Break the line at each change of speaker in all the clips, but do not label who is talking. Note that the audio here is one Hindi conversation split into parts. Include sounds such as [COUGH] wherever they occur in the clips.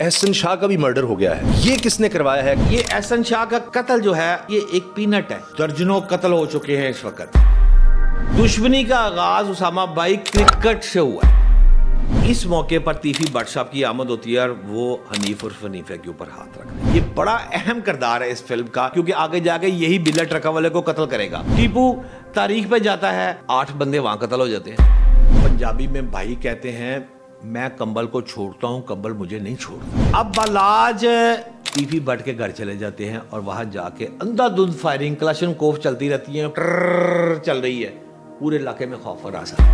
एहसन शाह का भी मर्डर हो गया है ये किसने करवाया है ये एहसन शाह का कत्ल जो है ये एक पीनट है दर्जनों कत्ल हो चुके हैं इस वक्त दुश्मनी का आगाज उसामा भाई क्रिकेट से हुआ है इस मौके पर तीफी भट्ट साहब की आमद होती है और वो हनीफ और फनीफे के ऊपर हाथ रख ये बड़ा अहम किरदार है इस फिल्म का क्योंकि आगे जाके यही बिल्ला ट्रका वाले को कत्ल करेगा टीपू तारीख पे जाता है आठ बंदे वहां कत्ल हो जाते हैं पंजाबी में भाई कहते हैं मैं कंबल को छोड़ता हूँ कंबल मुझे नहीं छोड़ता अब बलाज पीपी बट के घर चले जाते हैं और वहां जाके अंधाधुंध फायरिंग क्लशन कोफ चलती रहती है चल रही है पूरे इलाके में खौफ और आसा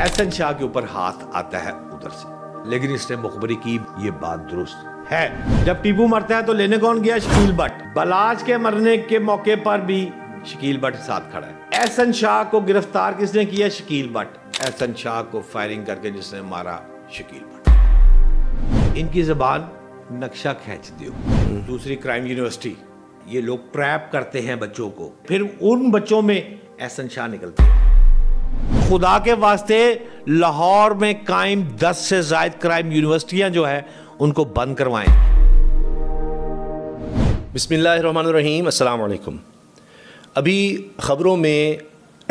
एहसन शाह के ऊपर हाथ आता है उधर से लेकिन इसने मुखबरी की ये बात दुरुस्त है जब टीपू मरता है तो लेने कौन गया शकील भट्ट बलाज के मरने के मौके पर भी शकील भट्ट साथ खड़ा है एहसन शाह को गिरफ्तार किसने किया शकील भट्ट एहसन शाह को फायरिंग करके जिसने मारा शकील भट्ट इनकी जबान नक्शा खींच दियो दूसरी क्राइम यूनिवर्सिटी ये लोग ट्रैप करते हैं बच्चों को फिर उन बच्चों में एहसन शाह निकलते हैं खुदा के वास्ते लाहौर में कायम दस से जायद क्राइम यूनिवर्सिटियां जो है उनको बंद करवाएं बिस्मिल्लाहिर्रहमानिर्रहीम
अस्सलाम वालेकुम अभी ख़बरों में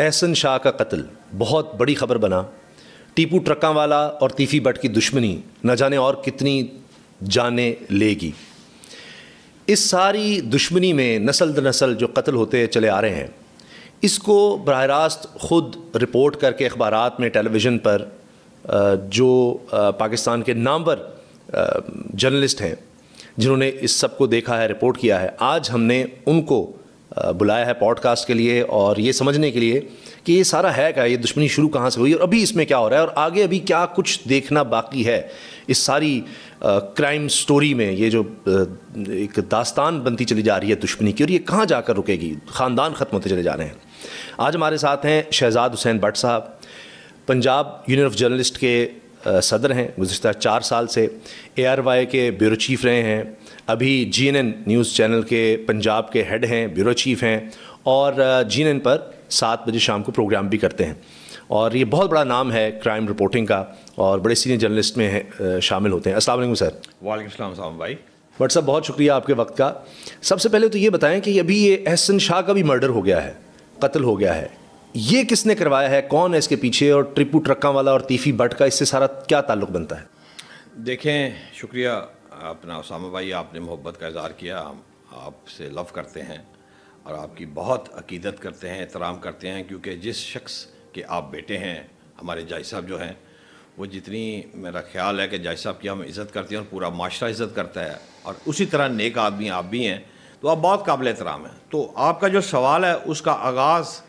एहसन शाह का कत्ल बहुत बड़ी ख़बर बना टीपू ट्रका वाला और तीफी बट की दुश्मनी न जाने और कितनी जाने लेगी इस सारी दुश्मनी में नस्ल दर नसल जो कत्ल होते चले आ रहे हैं इसको बरह रास्त ख़ुद रिपोर्ट करके अखबार में टेलीविज़न पर जो पाकिस्तान के नामवर जर्नलिस्ट हैं जिन्होंने इस सब को देखा है रिपोर्ट किया है आज हमने उनको बुलाया है पॉडकास्ट के लिए और ये समझने के लिए कि ये सारा है क्या ये दुश्मनी शुरू कहाँ से हुई और अभी इसमें क्या हो रहा है और आगे अभी क्या कुछ देखना बाकी है इस सारी क्राइम स्टोरी में ये जो एक दास्तान बनती चली जा रही है दुश्मनी की और ये कहाँ जाकर रुकेगी ख़ानदान ख़त्म होते चले जा रहे हैं आज हमारे साथ हैं शहजाद हुसैन भट्ट साहब पंजाब यूनियन ऑफ जर्नलिस्ट के सदर हैं गुजशत चार साल से ए आर वाई के ब्यूरो चीफ रहे हैं अभी जी न्यूज़ चैनल के पंजाब के हेड हैं ब्यूरो चीफ हैं और जी पर सात बजे शाम को प्रोग्राम भी करते हैं और ये बहुत बड़ा नाम है क्राइम रिपोर्टिंग का और बड़े सीनियर जर्नलिस्ट में शामिल होते हैं असल सर वालेकाम भाई बट साहब बहुत शुक्रिया आपके वक्त का सबसे पहले तो ये बताएं कि अभी ये एहसन शाह का भी मर्डर हो गया है कत्ल हो गया है ये किसने करवाया है कौन है इसके पीछे और ट्रिपू ट्रक्का वाला और तीफी बट का इससे सारा क्या ताल्लुक बनता है
देखें शुक्रिया अपना उसामा भाई आपने मोहब्बत का इजहार किया हम आपसे लव करते हैं और आपकी बहुत अकीदत करते हैं एहतराम करते हैं क्योंकि जिस शख्स के आप बेटे हैं हमारे जाय साहब जो हैं वो जितनी मेरा ख्याल है कि जाय साहब की हम इज़्ज़त करते हैं और पूरा माशरा इज़्ज़त करता है और उसी तरह नेक आदमी आप भी हैं तो आप बहुत काबिल एहतराम हैं तो आपका जो सवाल है उसका आगाज़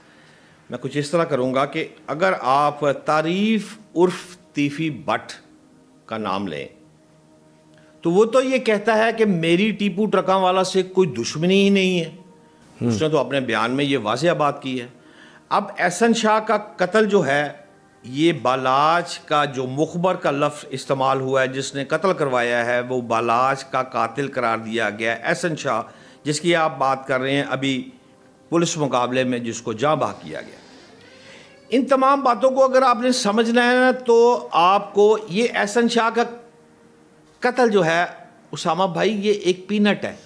मैं कुछ इस तरह करूँगा कि अगर आप तारीफ़ उर्फ तीफ़ी बट का नाम लें तो वो तो ये कहता है कि मेरी टीपू ट्रका वाला से कोई दुश्मनी ही नहीं है हम्म। उसने तो अपने बयान में ये वाजिया बात की है अब एहसन शाह का कत्ल जो है ये बालाज का जो मुखबर का लफ्ज़ इस्तेमाल हुआ है जिसने कत्ल करवाया है वो बालाज का कातिल करार दिया गया एहसन शाह जिसकी आप बात कर रहे हैं अभी पुलिस मुकाबले में जिसको जहाँ किया गया इन तमाम बातों को अगर आपने समझना है ना तो आपको ये एहसन शाह का कत्ल जो है उसामा भाई ये एक पीनट है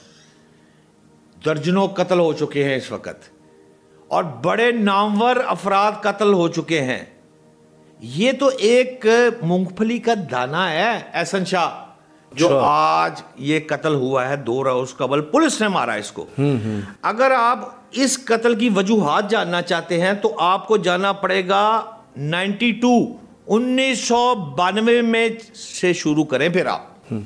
दर्जनों कत्ल हो चुके हैं इस वक्त और बड़े नामवर अफराद कत्ल हो चुके हैं ये तो एक मूंगफली का दाना है एहसन शाह जो अच्छा। आज ये कत्ल हुआ है दो रोज कबल पुलिस ने मारा इसको हम्म, हम्म। अगर आप इस कत्ल की वजूहत जानना चाहते हैं तो आपको जाना पड़ेगा 92 उन्नीस में से शुरू करें फिर आप
हम्म।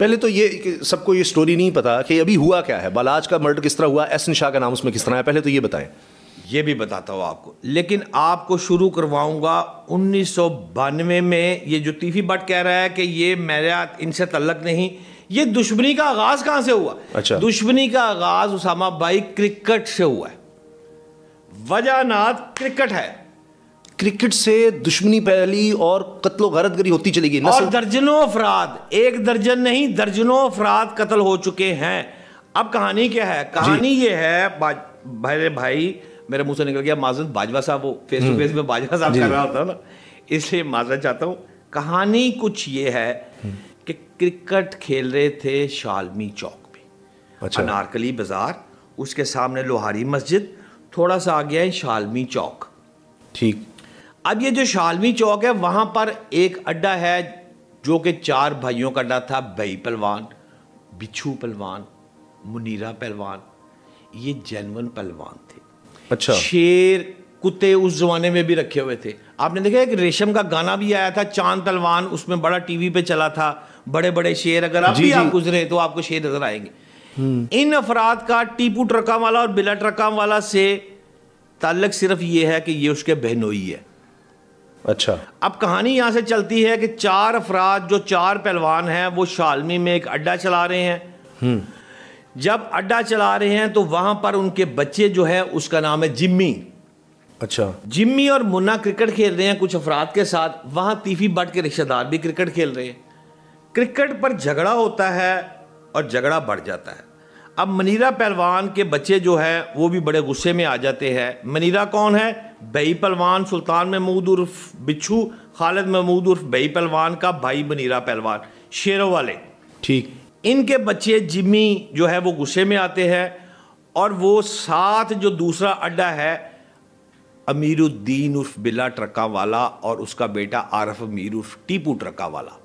पहले तो ये सबको ये स्टोरी नहीं पता कि अभी हुआ क्या है बलाज का मर्डर किस तरह हुआ एस निशा का नाम उसमें किस तरह है पहले तो ये बताएं
ये भी बताता हूँ आपको लेकिन आपको शुरू करवाऊंगा उन्नीस में ये जो तीफी भट्ट कह रहा है कि ये मेरा इनसे तल्लक नहीं ये दुश्मनी का आगाज कहां से हुआ अच्छा दुश्मनी का आगाज उसामा भाई क्रिकेट से हुआ है वजहनाथ क्रिकेट है क्रिकेट से दुश्मनी पहली और कत्लो गरत गरी होती चलेगी गई और दर्जनों अफराद एक दर्जन नहीं दर्जनों अफराद कत्ल हो चुके हैं अब कहानी क्या है कहानी ये है भाई भाई मेरे मुंह से निकल गया माजन बाजवा साहब वो फेस टू फेस में बाजवा साहब कर रहा होता ना इसलिए माजन चाहता हूँ कहानी कुछ ये है हम्म। कि क्रिकेट खेल रहे थे शालमी चौक में अच्छा। नारकली बाजार उसके सामने लोहारी मस्जिद थोड़ा सा आ गया है शालमी चौक ठीक अब ये जो शालमी चौक है वहाँ पर एक अड्डा है जो कि चार भाइयों का अड्डा था भई पलवान बिच्छू पलवान मुनीरा पहलवान ये जैनवन पहलवान थे अच्छा शेर कुत्ते उस जमाने में भी रखे हुए थे आपने देखा एक रेशम का गाना भी आया था चांद पहलवान उसमें बड़ा टीवी पे चला था बड़े बड़े शेर अगर आप भी आप गुजरे तो आपको शेर नजर आएंगे हम्म। इन अफराद का टीपू ट्रकाम वाला और बिला ट्रकाम वाला से ताल्लक सिर्फ ये है कि ये उसके बहनोई है अच्छा अब कहानी यहाँ से चलती है कि चार अफराद जो चार पहलवान हैं वो शालमी में एक अड्डा चला रहे हैं
हम्म।
जब अड्डा चला रहे हैं तो वहां पर उनके बच्चे जो है उसका नाम है जिम्मी अच्छा जिम्मी और मुन्ना क्रिकेट खेल रहे हैं कुछ अफराद के साथ वहां तीफी बट के रिश्तेदार भी क्रिकेट खेल रहे हैं क्रिकेट पर झगड़ा होता है और झगड़ा बढ़ जाता है अब मनीरा पहलवान के बच्चे जो है वो भी बड़े गुस्से में आ जाते हैं मनीरा कौन है बई पलवान सुल्तान महमूद उर्फ बिच्छू खालिद महमूद उर्फ बही पलवान का भाई बनीरा पहलवान शेरों वाले ठीक इनके बच्चे जिमी जो है वो गुस्से में आते हैं और वो साथ जो दूसरा अड्डा है अमीरुद्दीन उर्फ बिला ट्रका वाला और उसका बेटा आरफ अमीर उर्फ टीपू ट्रका वाला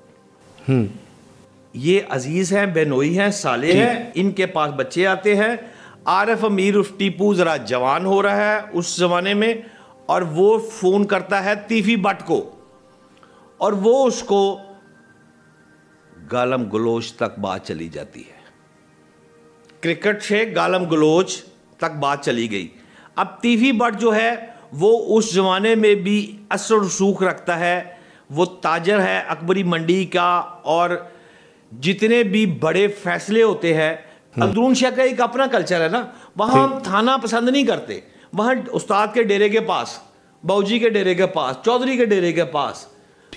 हम्म।
ये अजीज़ हैं बेनोई हैं साले हैं इनके पास बच्चे आते हैं आरफ अमीर उर्फ टीपू ज़रा जवान हो रहा है उस ज़माने में और वो फ़ोन करता है तीफी भट्ट को और वो उसको गालम गलोच तक बात चली जाती है क्रिकेट से गालम गलोच तक बात चली गई अब तीफी बट जो है वो उस ज़माने में भी असर सूख रखता है वो ताजर है अकबरी मंडी का और जितने भी बड़े फैसले होते हैं हम्म। अंदरून शाह का एक अपना कल्चर है ना वहाँ हम थाना पसंद नहीं करते वहां उस्ताद के डेरे के पास बाऊजी के डेरे के पास चौधरी के डेरे के पास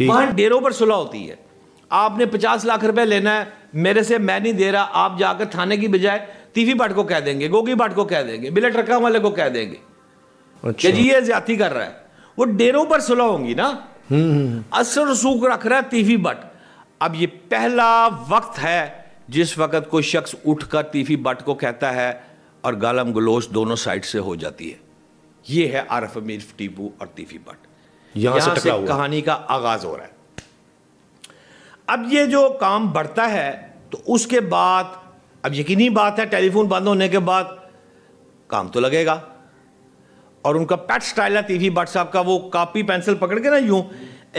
वहां डेरों पर सुलह होती है आपने पचास लाख रुपए लेना है मेरे से मैं नहीं दे रहा आप जाकर थाने की बजाय तीफी भट्ट को कह देंगे गोगी भट्ट को कह देंगे बिले ट्रका वाले को कह देंगे अच्छा। जी ये ज्यादा कर रहा है वो डेरों पर सुलह होंगी ना हम्म, हम्म। असर सूख रख रहा है तीफी भट्ट अब ये पहला वक्त है जिस वक्त कोई शख्स उठकर तीफी भट्ट को कहता है और गालम गलोच दोनों साइड से हो जाती है ये है आरफ अमीर टीपू और तीफी भट्ट यहां से, से कहानी का आगाज हो रहा है अब ये जो काम बढ़ता है तो उसके बाद अब यकीनी बात है टेलीफोन बंद होने के बाद काम तो लगेगा और उनका पैट स्टाइल है तीफी भट्ट साहब का वो कापी पेंसिल पकड़ के ना यूं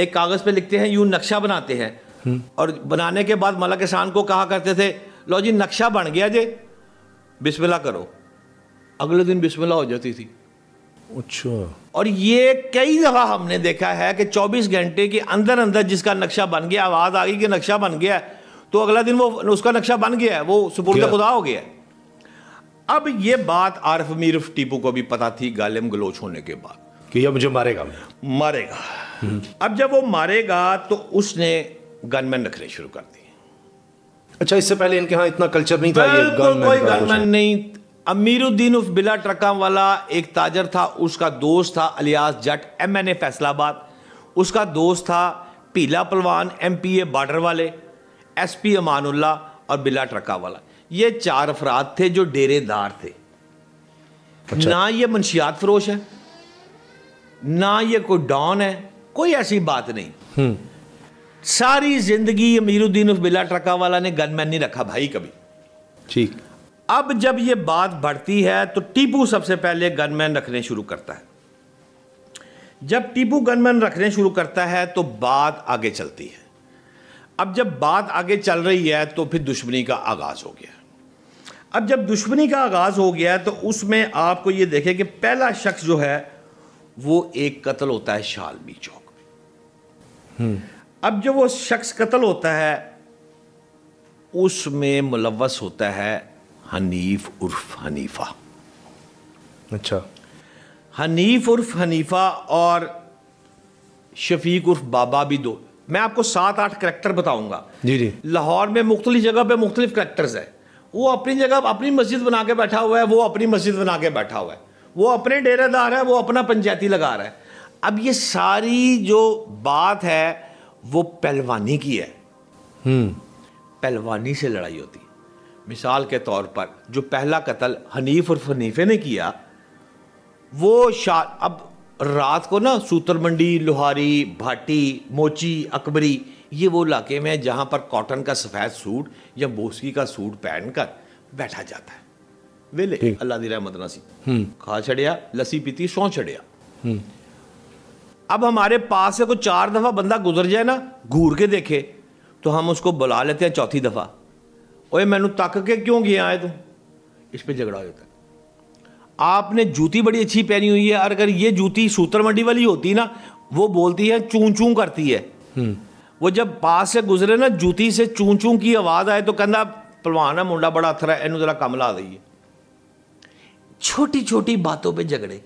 एक कागज़ पे लिखते हैं यूं नक्शा बनाते हैं हम्म। और बनाने के बाद मला किसान को कहा करते थे लो जी नक्शा बन गया जे बिस्मिल्लाह करो अगले दिन बिस्मिल्लाह हो जाती थी अच्छा और ये कई दफ़ा हमने देखा है कि 24 घंटे के अंदर अंदर जिसका नक्शा बन गया आवाज़ आ गई कि नक्शा बन गया तो अगला दिन वो उसका नक्शा बन गया है वो सुपुर्द खुदा हो गया अब ये बात आरफ मीरफ टीपू को भी पता थी गालिम गलोच होने के बाद कि ये मुझे मारेगा मारेगा हम्म। अब जब वो मारेगा तो उसने गनमैन रखने शुरू कर दिए अच्छा इससे पहले इनके यहाँ इतना कल्चर नहीं था ये कोई गनमैन नहीं अमीरुद्दीन उफ बिला ट्रकाम वाला एक ताजर था उसका दोस्त था alias Jat M N A Faisalabad उसका दोस्त था Pila Pahalwan M P A border वाले एस पी अमानुल्ला और बिला ट्रका वाला ये चार अफराद थे जो डेरेदार थे अच्छा। ना ये मुंशियात फरोश है ना ये कोई डॉन है कोई ऐसी बात नहीं हम्म। सारी जिंदगी अमीरुद्दीन उफ बिला ट्रका वाला ने गनमैन नहीं रखा भाई कभी ठीक अब जब ये बात बढ़ती है तो टीपू सबसे पहले गनमैन रखने शुरू करता है जब टीपू गनमैन रखने शुरू करता है तो बात आगे चलती है अब जब बात आगे चल रही है तो फिर दुश्मनी का आगाज़ हो गया अब जब दुश्मनी का आगाज़ हो गया तो उसमें आपको ये देखें कि पहला शख्स जो है वो एक कत्ल होता है शालमी चौक में हम्म। अब जब वो शख्स कत्ल होता है उसमें मुलवस होता है हनीफ उर्फ हनीफा अच्छा हनीफ उर्फ हनीफा और शफीक उर्फ बाबा भी दो मैं आपको सात आठ करेक्टर बताऊंगा जी जी लाहौर में मुख्तलि जगह पे मुख्तलिफ करेक्टर्स हैं वो अपनी जगह अपनी मस्जिद बना के बैठा हुआ है वो अपनी मस्जिद बना के बैठा हुआ है वो अपने डेरेदार है वो अपना पंचायती लगा रहा है अब ये सारी जो बात है वो पहलवानी की है हम्म। पहलवानी से लड़ाई होती मिसाल के तौर पर जो पहला कत्ल हनीफ और फनीफे ने किया वो शा अब रात को ना सूत्र मंडी लोहारी भाटी मोची अकबरी ये वो इलाके में जहाँ पर कॉटन का सफ़ेद सूट या बोसकी का सूट पहन कर बैठा जाता है वेले अल्लाह दी रहमत नसी हम्म। खा चढ़िया लस्सी पीती सौ छड़िया हम्म। अब हमारे पास से कोई चार दफ़ा बंदा गुजर जाए ना घूर के देखे तो हम उसको बुला लेते हैं चौथी दफ़ा ओए मैं तक के क्यों गया है तू इस पर झगड़ा हो जाता है आपने जूती बड़ी अच्छी पहनी हुई है और अगर ये जूती सूत्र मंडी वाली होती ना वो बोलती है चूं चूं करती है हम्म। वो जब पास से गुजरे ना जूती से चूं चूं की आवाज़ आए तो कहना पलवान है मुंडा बड़ा अथरा है इन जरा कम ला दी छोटी छोटी बातों पे झगड़े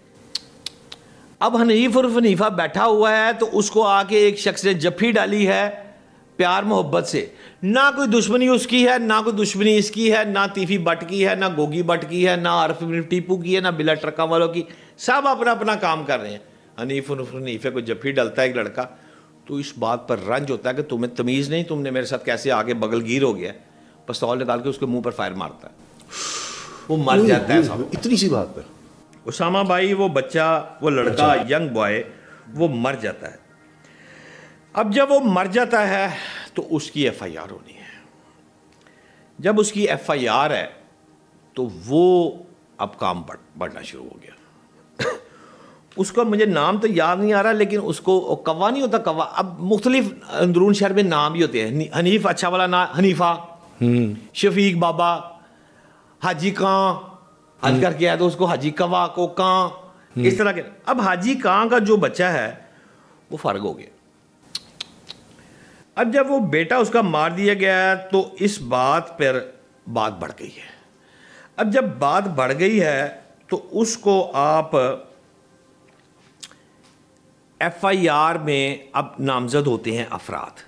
अब हनीफ और फनीफा बैठा हुआ है तो उसको आके एक शख्स ने जफ्फी डाली है प्यार मोहब्बत से ना कोई दुश्मनी उसकी है ना कोई दुश्मनी इसकी है ना तीफी बट की है ना गोगी बट की है ना अरफ टीपू की है ना बिला ट्रकों वालों की सब अपना अपना काम कर रहे हैं हनीफ हनीफे को जब भी डलता है एक लड़का तो इस बात पर रंज होता है कि तुम्हें तमीज़ नहीं तुमने मेरे साथ कैसे आगे बगलगीर हो गया पस्तौल निकाल के उसके मुंह पर फायर मारता है वो मर जाता है साहब इतनी सी बात पर उसामा भाई वो बच्चा वो लड़का अच्छा। यंग बॉय वो मर जाता है अब जब वो मर जाता है तो उसकी एफआईआर होनी है जब उसकी एफआईआर है तो वो अब काम बढ़ बढ़ना शुरू हो गया [COUGHS] उसका मुझे नाम तो याद नहीं आ रहा लेकिन उसको कवा नहीं होता कवा अब मुख्तलिफ अंदरून शहर में नाम ही होते हैं हनीफ अच्छा वाला नाम हनीफा हम्म। शफीक बाबा हाजी कहाँ हज हम्म। करके आया तो उसको हाजी कवा को कहाँ इस हम्म। तरह के अब हाजी कहाँ का जो बच्चा है वो फ़र्क हो गया अब जब वो बेटा उसका मार दिया गया तो इस बात पर बात बढ़ गई है अब जब बात बढ़ गई है तो उसको आप एफआईआर में अब नामजद होते हैं अफराद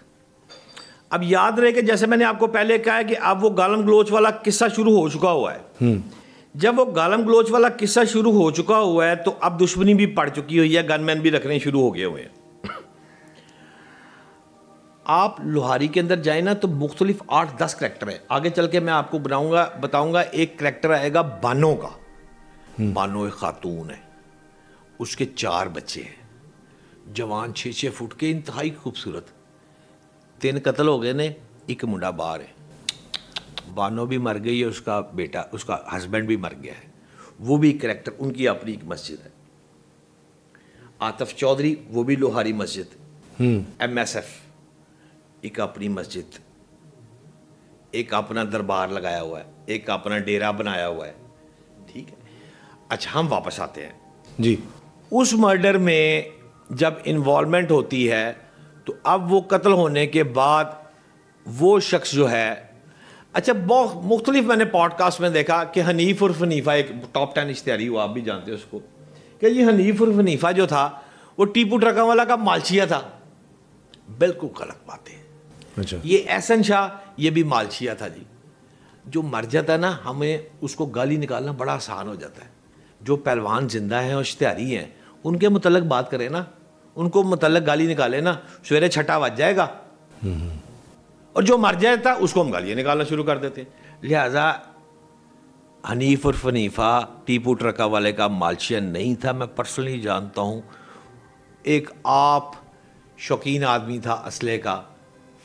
अब याद रहे कि जैसे मैंने आपको पहले कहा है कि अब वो गालम ग्लोच वाला किस्सा शुरू हो चुका हुआ है हम्म। जब वो गालम ग्लोच वाला किस्सा शुरू हो चुका हुआ है तो अब दुश्मनी भी पड़ चुकी हुई है गनमैन भी रखने शुरू हो गए हुए हैं आप लोहारी के अंदर जाए ना तो मुख्तलिफ आठ दस करेक्टर है आगे चल के मैं आपको बनाऊंगा बताऊंगा एक करेक्टर आएगा बानो का बानो एक खातून है उसके चार बच्चे हैं जवान छः छः फुट के इंतहाई खूबसूरत तीन कत्ल हो गए ने एक मुंडा बार है बानो भी मर गई है उसका बेटा उसका हस्बैंड भी मर गया है वो भी करेक्टर उनकी अपनी एक मस्जिद है आतफ चौधरी वो भी लोहारी मस्जिद एम एस एफ एक अपनी मस्जिद एक अपना दरबार लगाया हुआ है एक अपना डेरा बनाया हुआ है ठीक है अच्छा हम वापस आते हैं जी उस मर्डर में जब इन्वॉल्वमेंट होती है तो अब वो कत्ल होने के बाद वो शख्स जो है अच्छा बहुत मुख्तलिफ मैंने पॉडकास्ट में देखा कि हनीफ और फनीफा एक टॉप टेन इश्तारी हुआ आप भी जानते हो उसको क्या ये हनीफ और फनीफा जो था वो टीपू ट्रका वाला का मालशिया था बिल्कुल गलत बात है अच्छा ये एहसन शाह ये भी मालशिया था जी जो मर जाता है ना हमें उसको गाली निकालना बड़ा आसान हो जाता है जो पहलवान जिंदा हैं और इश्तारी हैं उनके मतलब बात करें ना उनको मतलब गाली निकाले ना सवेरे छठा बज जाएगा हम्म। और जो मर जाता उसको हम गालियाँ निकालना शुरू कर देते हैं लिहाजा हनीफ और फनीफा टीपू ट्रका वाले का मालशिया नहीं था मैं पर्सनली जानता हूँ एक आप शौकीन आदमी था असले का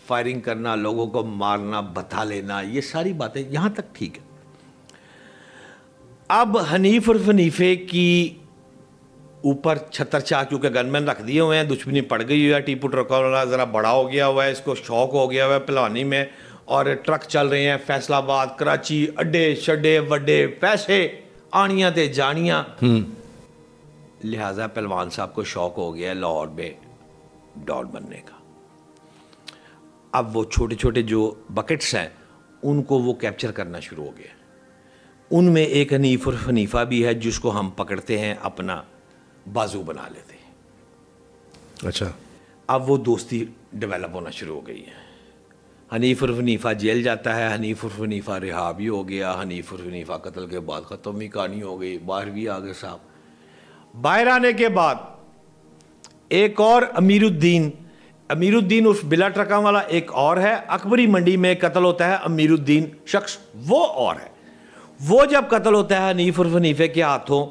फायरिंग करना लोगों को मारना बता लेना ये सारी बातें यहाँ तक ठीक है अब हनीफ और फनीफे की ऊपर छतर चाह क्योंकि गनमैन रख दिए हुए हैं दुश्मनी पड़ गई हुई है टीपू वाला ज़रा बड़ा हो गया हुआ है इसको शौक हो गया हुआ है पिलानी में और ट्रक चल रहे हैं फैसलाबाद कराची अड्डे शड्डे वड्डे पैसे आनिया ते जानिया हम्म। लिहाजा पहलवान साहब को शौक हो गया है लाहौर में डॉन बनने का अब वो छोटे छोटे जो बकेट्स हैं उनको वो कैप्चर करना शुरू हो गया उनमें एक हनीफ और हनीफा भी है जिसको हम पकड़ते हैं अपना बाजू बना लेते
हैं अच्छा
अब वो दोस्ती डेवलप होना शुरू हो गई है हनीफ और हनीफा जेल जाता है हनीफ और हनीफा रिहा भी हो गया हनीफ और हनीफा कत्ल के बाद ख़त्म ही कहानी हो गई बाहर भी आ गए साहब बाहर आने के बाद एक और अमीरुद्दीन अमीरुद्दीन उर्फ बिला ट्रका वाला एक और है अकबरी मंडी में कत्ल होता है अमीरुद्दीन शख्स वो और है वो जब कत्ल होता है हनीफ उर्फ हनीफे के हाथों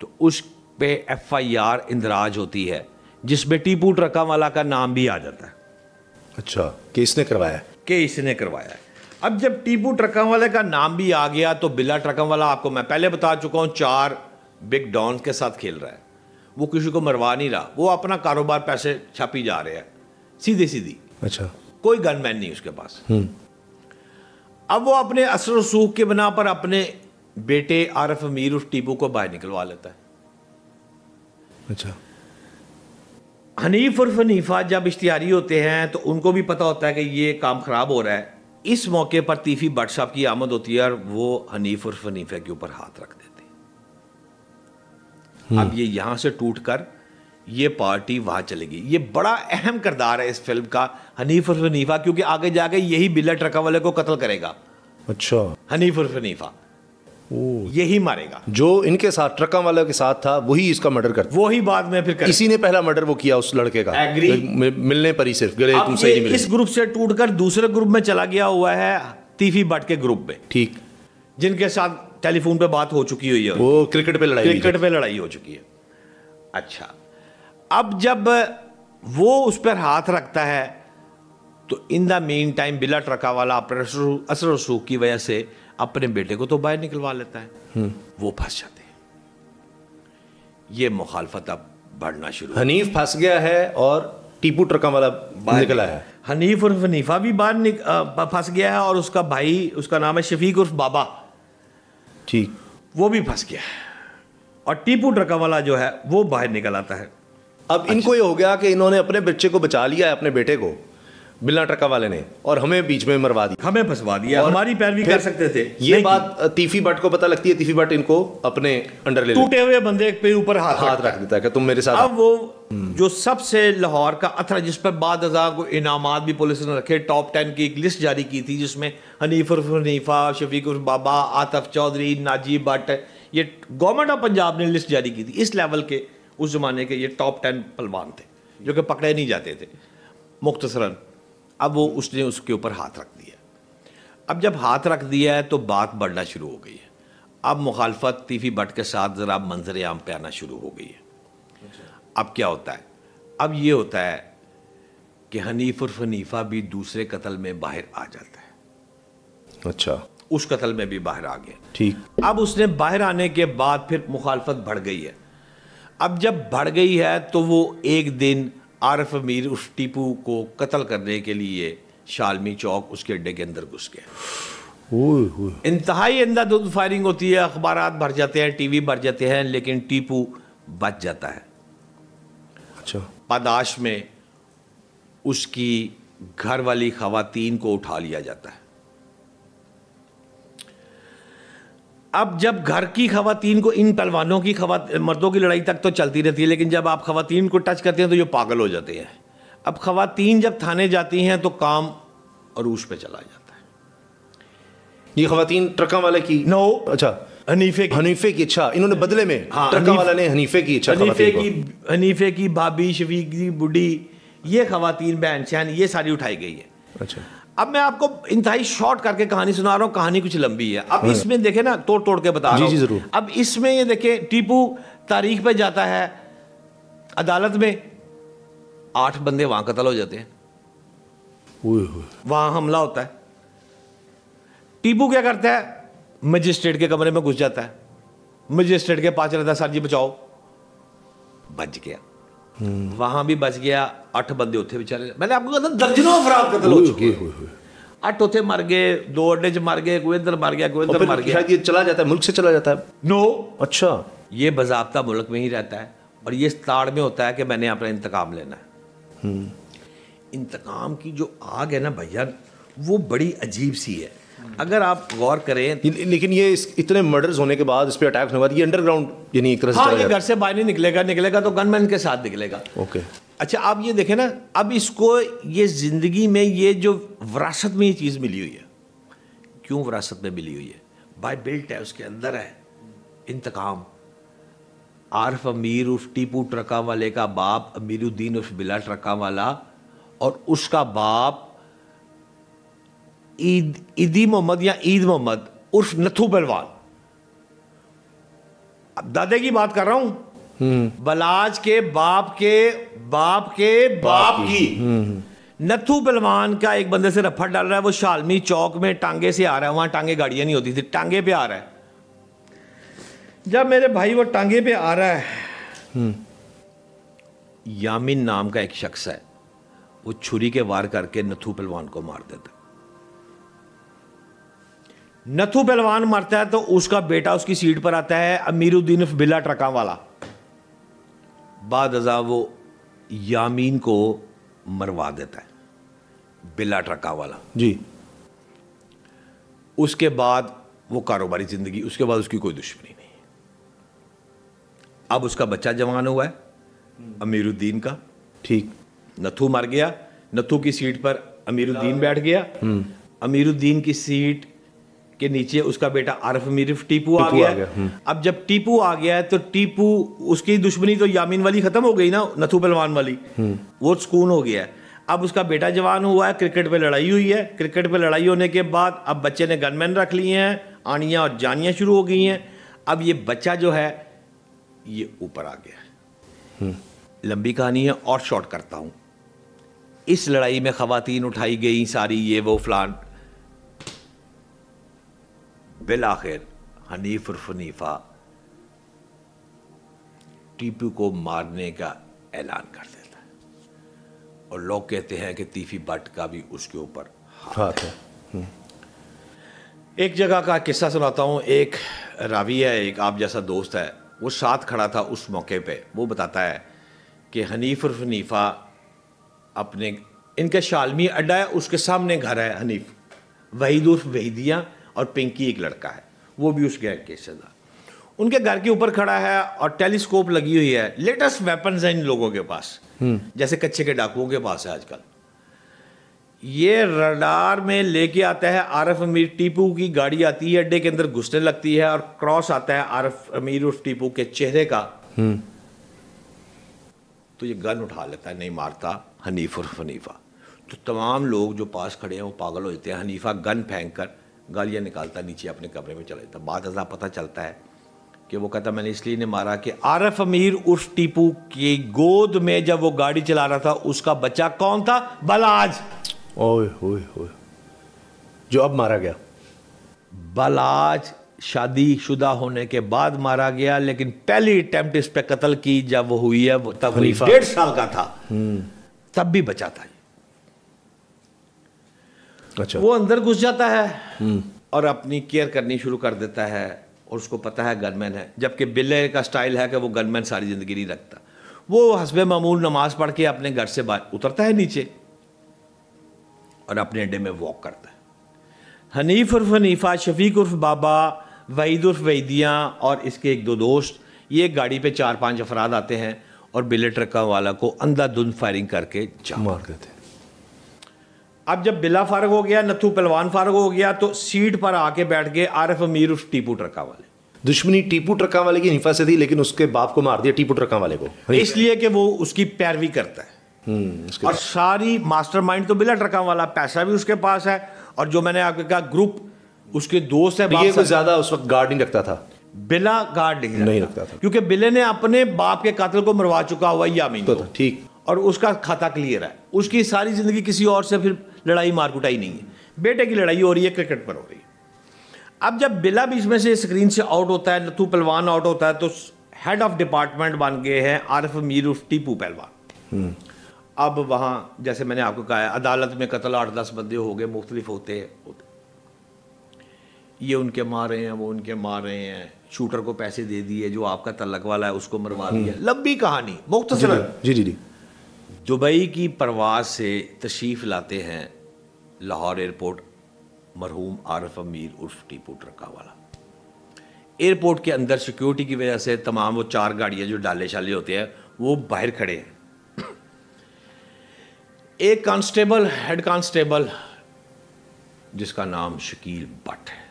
तो उस पे एफ आई आर इंदराज होती है जिसमें टीपू ट्रका वाला का नाम भी आ जाता है
अच्छा केस ने करवाया
केस ने करवाया अब जब टीपू ट्रकम वाले का नाम भी आ गया तो बिला ट्रकम वाला आपको मैं पहले बता चुका हूं चार बिग डॉन के साथ खेल रहा है वो किसी को मरवा नहीं रहा वो अपना कारोबार पैसे छापी जा रहे हैं सीधे सीधी अच्छा कोई गनमैन नहीं उसके पास हम्म। अब वो अपने असर सूख के बिना पर अपने बेटे आरफ अमीर उस टीपू को बाहर निकलवा लेता है अच्छा हनीफ और फनीफा जब इश्तियारी होते हैं तो उनको भी पता होता है कि ये काम ख़राब हो रहा है इस मौके पर तीफी भट्ट साहब की आमद होती है और वो हनीफ और फनीफे के ऊपर हाथ रख देते हम्म। अब ये यहाँ से टूट कर ये पार्टी वहाँ चलेगी ये बड़ा अहम किरदार है इस फिल्म का हनीफ और हनीफा क्योंकि आगे जाके यही बिल्ला रखा वाले को कत्ल करेगा अच्छा हनीफ और हनीफा
यही मारेगा जो इनके साथ ट्रका वाले के साथ था वही इसका मर्डर कर वही बाद में फिर किसी ने पहला मर्डर वो किया उस लड़के का एग्री मिलने पर ही सिर्फ गले तुमसे ही इस
ग्रुप से टूटकर दूसरे ग्रुप में चला गया हुआ है तीफी भट्ट के ग्रुप में ठीक जिनके साथ टेलीफोन पे बात हो चुकी हुई है वो क्रिकेट पे लड़ाई क्रिकेट पे लड़ाई हो चुकी है अच्छा अब जब वो उस पर हाथ रखता है तो इन द मेन टाइम बिला ट्रका वाला अपने असर रसूख की वजह से अपने बेटे को तो बाहर निकलवा लेता है हम्म। वो फंस जाते हैं ये मुखालफत अब बढ़ना शुरू हनीफ फंस गया है और टीपू ट्रका वाला बाहर निकला है हनीफ उर्फ हनीफा भी बाहर फंस गया है और उसका भाई उसका नाम है शफीक उर्फ बाबा ठीक वो भी फंस गया है और टीपू वाला जो है वो बाहर निकल आता है अब अच्छा।
इनको ये हो गया कि इन्होंने अपने बच्चे को बचा लिया है अपने बेटे को बिल्ला ट्रका वाले ने और हमें बीच में मरवा दिया हमें फंसवा दिया हमारी पैरवी कर सकते थे ये बात तीफी भट्ट को पता लगती है तीफी भट्ट
इनको अपने अंडर ले टूटे हुए बंदे पे ऊपर हाथ हाथ रख देता है कि तुम मेरे साथ अब वो हम्म। जो सबसे लाहौर का अथरा जिस पर बाद हजार को इनाम भी पुलिस ने रखे टॉप टेन की एक लिस्ट जारी की थी जिसमें हनीफ उर्फ हनीफा शफीक उर्फ बाबा आतफ चौधरी नाजी भट्ट ये गवर्नमेंट ऑफ पंजाब ने लिस्ट जारी की थी इस लेवल के उस जमाने के ये टॉप टेन पलवान थे जो कि पकड़े नहीं जाते थे मुख्तसरन अब वो उसने उसके ऊपर हाथ रख दिया अब जब हाथ रख दिया है तो बात बढ़ना शुरू हो गई है अब मुखालफत तीफी बट के साथ ज़रा मंजर आम पे आना शुरू हो गई है अच्छा। अब क्या होता है अब ये होता है कि हनीफ और फनीफा भी दूसरे कत्ल में बाहर आ जाता
है अच्छा
उस कत्ल में भी बाहर आ गया ठीक अब उसने बाहर आने के बाद फिर मुखालफत बढ़ गई है अब जब बढ़ गई है तो वो एक दिन आरफ अमीर उस टीपू को कत्ल करने के लिए शालमी चौक उसके अड्डे के अंदर घुस
गए
इंतहाई अंधाधुंध फायरिंग होती है अखबार भर जाते हैं टीवी भर जाते हैं लेकिन टीपू बच जाता है अच्छा पदाश में उसकी घर वाली खातन को उठा लिया जाता है अब जब घर की खातन को इन पहलवानों की खवा मर्दों की लड़ाई तक तो चलती रहती है लेकिन जब आप खातन को टच करते हैं तो ये पागल हो जाते हैं अब खातन जब थाने जाती हैं तो काम अरूज पे चला जाता है ये खातन ट्रका वाले की नो no. अच्छा हनीफे की हनीफे की अच्छा इन्होंने बदले में हाँ, ट्रका हनीफ, वाला ने हनीफे की अच्छा हनीफे की हनीफे की भाभी शवीक की बुढ़ी ये खातन बहन शहन ये सारी उठाई गई है अच्छा अब मैं आपको इंतहाई शॉर्ट करके कहानी सुना रहा हूँ कहानी कुछ लंबी है अब हाँ। इसमें देखे ना तोड़ तोड़ के बता जी, जी जरूर अब इसमें ये देखे टीपू तारीख पे जाता है अदालत में आठ बंदे वहां कतल हो जाते हैं वहां हमला होता है टीपू क्या करता है मजिस्ट्रेट के कमरे में घुस जाता है मजिस्ट्रेट के पास रहता है सर जी बचाओ बच गया
वहां
भी बच गया अठ बंदे उ बेचारे मैंने आपको कहा दर्जनों अफराध कतल हो चुके अठ उ मर गए दो अड्डे च मर गए कोई इधर मर गया कोई मर गया ये
चला जाता है मुल्क से चला जाता है
नो अच्छा ये बाबा मुल्क में ही रहता है और ये ताड़ में होता है कि मैंने अपना इंतकाम लेना है हम्म। इंतकाम की जो आग है ना भैया वो बड़ी अजीब सी है अगर आप गौर करें तो- लेकिन ये इस इतने मर्डर्स होने के बाद इस पर अटैक होने के बाद ये अंडरग्राउंड यानी एक हाँ, ये घर से बाहर नहीं निकलेगा निकलेगा तो गनमैन के साथ निकलेगा ओके अच्छा आप ये देखें ना अब इसको ये ज़िंदगी में ये जो विरासत में ये चीज़ मिली हुई है क्यों विरासत में मिली हुई है बाय बिल्ट है उसके अंदर है इंतकाम आरफ अमीर उर्फ टीपू ट्रका वाले का बाप अमीरुद्दीन उर्फ बिला ट्रका वाला और उसका बाप ईद ईदी मोहम्मद या ईद मोहम्मद उर्फ नथू बलवाल अब दादे की बात कर रहा हूं हम्म। बलाज के बाप के बाप के बाप, की, हम्म, हम्म। नथु नथू बलवान का एक बंदे से रफड़ डाल रहा है वो शालमी चौक में टांगे से आ रहा है वहां टांगे गाड़ियां नहीं होती थी टांगे पे आ रहा है जब मेरे भाई वो टांगे पे आ रहा है यामिन नाम का एक शख्स है वो छुरी के वार करके नथु पहलवान को मार देता नथु पहलवान मरता है तो उसका बेटा उसकी सीट पर आता है अमीरुद्दीन बिल्ला ट्रका वाला बाद अजा वो यामीन को मरवा देता है बिल्ला ट्रका वाला जी उसके बाद वो कारोबारी ज़िंदगी उसके बाद उसकी कोई दुश्मनी नहीं अब उसका बच्चा जवान हुआ है अमीरुद्दीन का ठीक नथु मर गया नथु की सीट पर अमीरुद्दीन बैठ गया हम्म। अमीरुद्दीन की सीट के नीचे उसका बेटा आरफ मिरफ टीपू आ गया, आ गया हम्म। अब जब टीपू आ गया है तो टीपू उसकी दुश्मनी तो यामीन वाली खत्म हो गई ना नथु पहलवान वाली हम्म। वो सुकून हो गया है अब उसका बेटा जवान हुआ है क्रिकेट पे लड़ाई हुई है क्रिकेट पे लड़ाई होने के बाद अब बच्चे ने गनमैन रख लिए हैं आनिया और जानिया शुरू हो गई हैं अब ये बच्चा जो है ये ऊपर आ गया हम्म। लंबी कहानी है और शॉर्ट करता हूं इस लड़ाई में ख़वातीन उठाई गई सारी ये वो फ्लांट बिल आखिर हनीफ और फनीफा टीपू को मारने का ऐलान कर देता है और लोग कहते हैं कि तीफी बट का भी उसके ऊपर हाथ, हाँ है, एक जगह का किस्सा सुनाता हूँ एक रावी है एक आप जैसा दोस्त है वो साथ खड़ा था उस मौके पे वो बताता है कि हनीफ और फनीफा अपने इनका शालमी अड्डा है उसके सामने घर है हनीफ वहीद उर्फ वहीदिया और पिंकी एक लड़का है वो भी उस गैंग के हिस्सेदार उनके घर के ऊपर खड़ा है और टेलीस्कोप लगी हुई है लेटेस्ट वेपन है इन लोगों के पास हम्म। जैसे कच्चे के डाकुओं के पास है आजकल ये रडार में लेके आता है आरफ अमीर टीपू की गाड़ी आती है अड्डे के अंदर घुसने लगती है और क्रॉस आता है आरफ अमीर उस टीपू के चेहरे का हम्म। तो ये गन उठा लेता है नहीं मारता हनीफ और हनीफा तो तमाम लोग जो पास खड़े हैं वो पागल हो जाते हैं हनीफा गन फेंक कर गालियाँ निकालता नीचे अपने कमरे में चला जाता बाद अजा पता चलता है कि वो कहता मैंने इसलिए नहीं मारा कि आरफ अमीर उस टीपू की गोद में जब वो गाड़ी चला रहा था उसका बच्चा कौन था बलाज ओए होए होए जो अब मारा गया बलाज शादी शुदा होने के बाद मारा गया लेकिन पहली अटैम्प्ट इस पे कत्ल की जब वो हुई है वो तब डेढ़ साल का था हम्म। तब भी बचा था अच्छा वो अंदर घुस जाता है हम्म। और अपनी केयर करनी शुरू कर देता है और उसको पता है गनमैन है जबकि बिल्ले का स्टाइल है कि वो गनमैन सारी ज़िंदगी नहीं रखता वो हसब मामूल नमाज पढ़ के अपने घर से बाहर उतरता है नीचे और अपने अड्डे में वॉक करता है हनीफ उर्फ हनीफा शफीक उर्फ बाबा वहीद उर्फ वहीदियाँ और इसके एक दो दोस्त ये गाड़ी पे चार पांच अफराद आते हैं और बिले ट्रक वाला को अंधाधुंध फायरिंग करके मार देते हैं अब जब बिला फारग हो गया नथु पहलवान फारग हो गया तो सीट पर आके बैठ गए आरिफ अमीर उस टीपू ट्रका वाले दुश्मनी टीपू ट्रका वाले की हिफा से थी लेकिन उसके बाप को मार दिया टीपू ट्रका वाले को इसलिए कि वो उसकी पैरवी करता है हम्म, और सारी मास्टरमाइंड तो बिला ट्रका वाला पैसा भी उसके पास है और जो मैंने आपके कहा ग्रुप उसके दोस्त है ये ज्यादा उस वक्त गार्ड नहीं रखता था बिला गार्ड नहीं रखता नहीं रखता था क्योंकि बिले ने अपने बाप के कातल को मरवा चुका हुआ या तो ठीक और उसका खाता क्लियर है उसकी सारी जिंदगी किसी और से फिर लड़ाई मार कुटाई नहीं है बेटे की लड़ाई हो रही है क्रिकेट पर हो रही है अब जब बिला बीच में से स्क्रीन से आउट होता है लतू पहलवान आउट होता है तो हेड ऑफ डिपार्टमेंट बन गए हैं आरफ मीर उफ टीपू पहलवान हम्म। अब वहाँ जैसे मैंने आपको कहा अदालत में कत्ल आठ दस बंदे हो गए मुख्तलिफ होते ये उनके मार रहे हैं वो उनके मार रहे हैं शूटर को पैसे दे दिए जो आपका तलक वाला है उसको मरवा हम्म। दिया लंबी कहानी मुख्तर जी जी जी दुबई की परवाज से तशीफ लाते हैं लाहौर एयरपोर्ट मरहूम आरफ अमीर उर्फ टीपू ट्रका वाला एयरपोर्ट के अंदर सिक्योरिटी की वजह से तमाम वो चार गाड़ियाँ जो डाले शाले होते हैं वो बाहर खड़े हैं एक कांस्टेबल हेड कांस्टेबल जिसका नाम शकील भट्ट है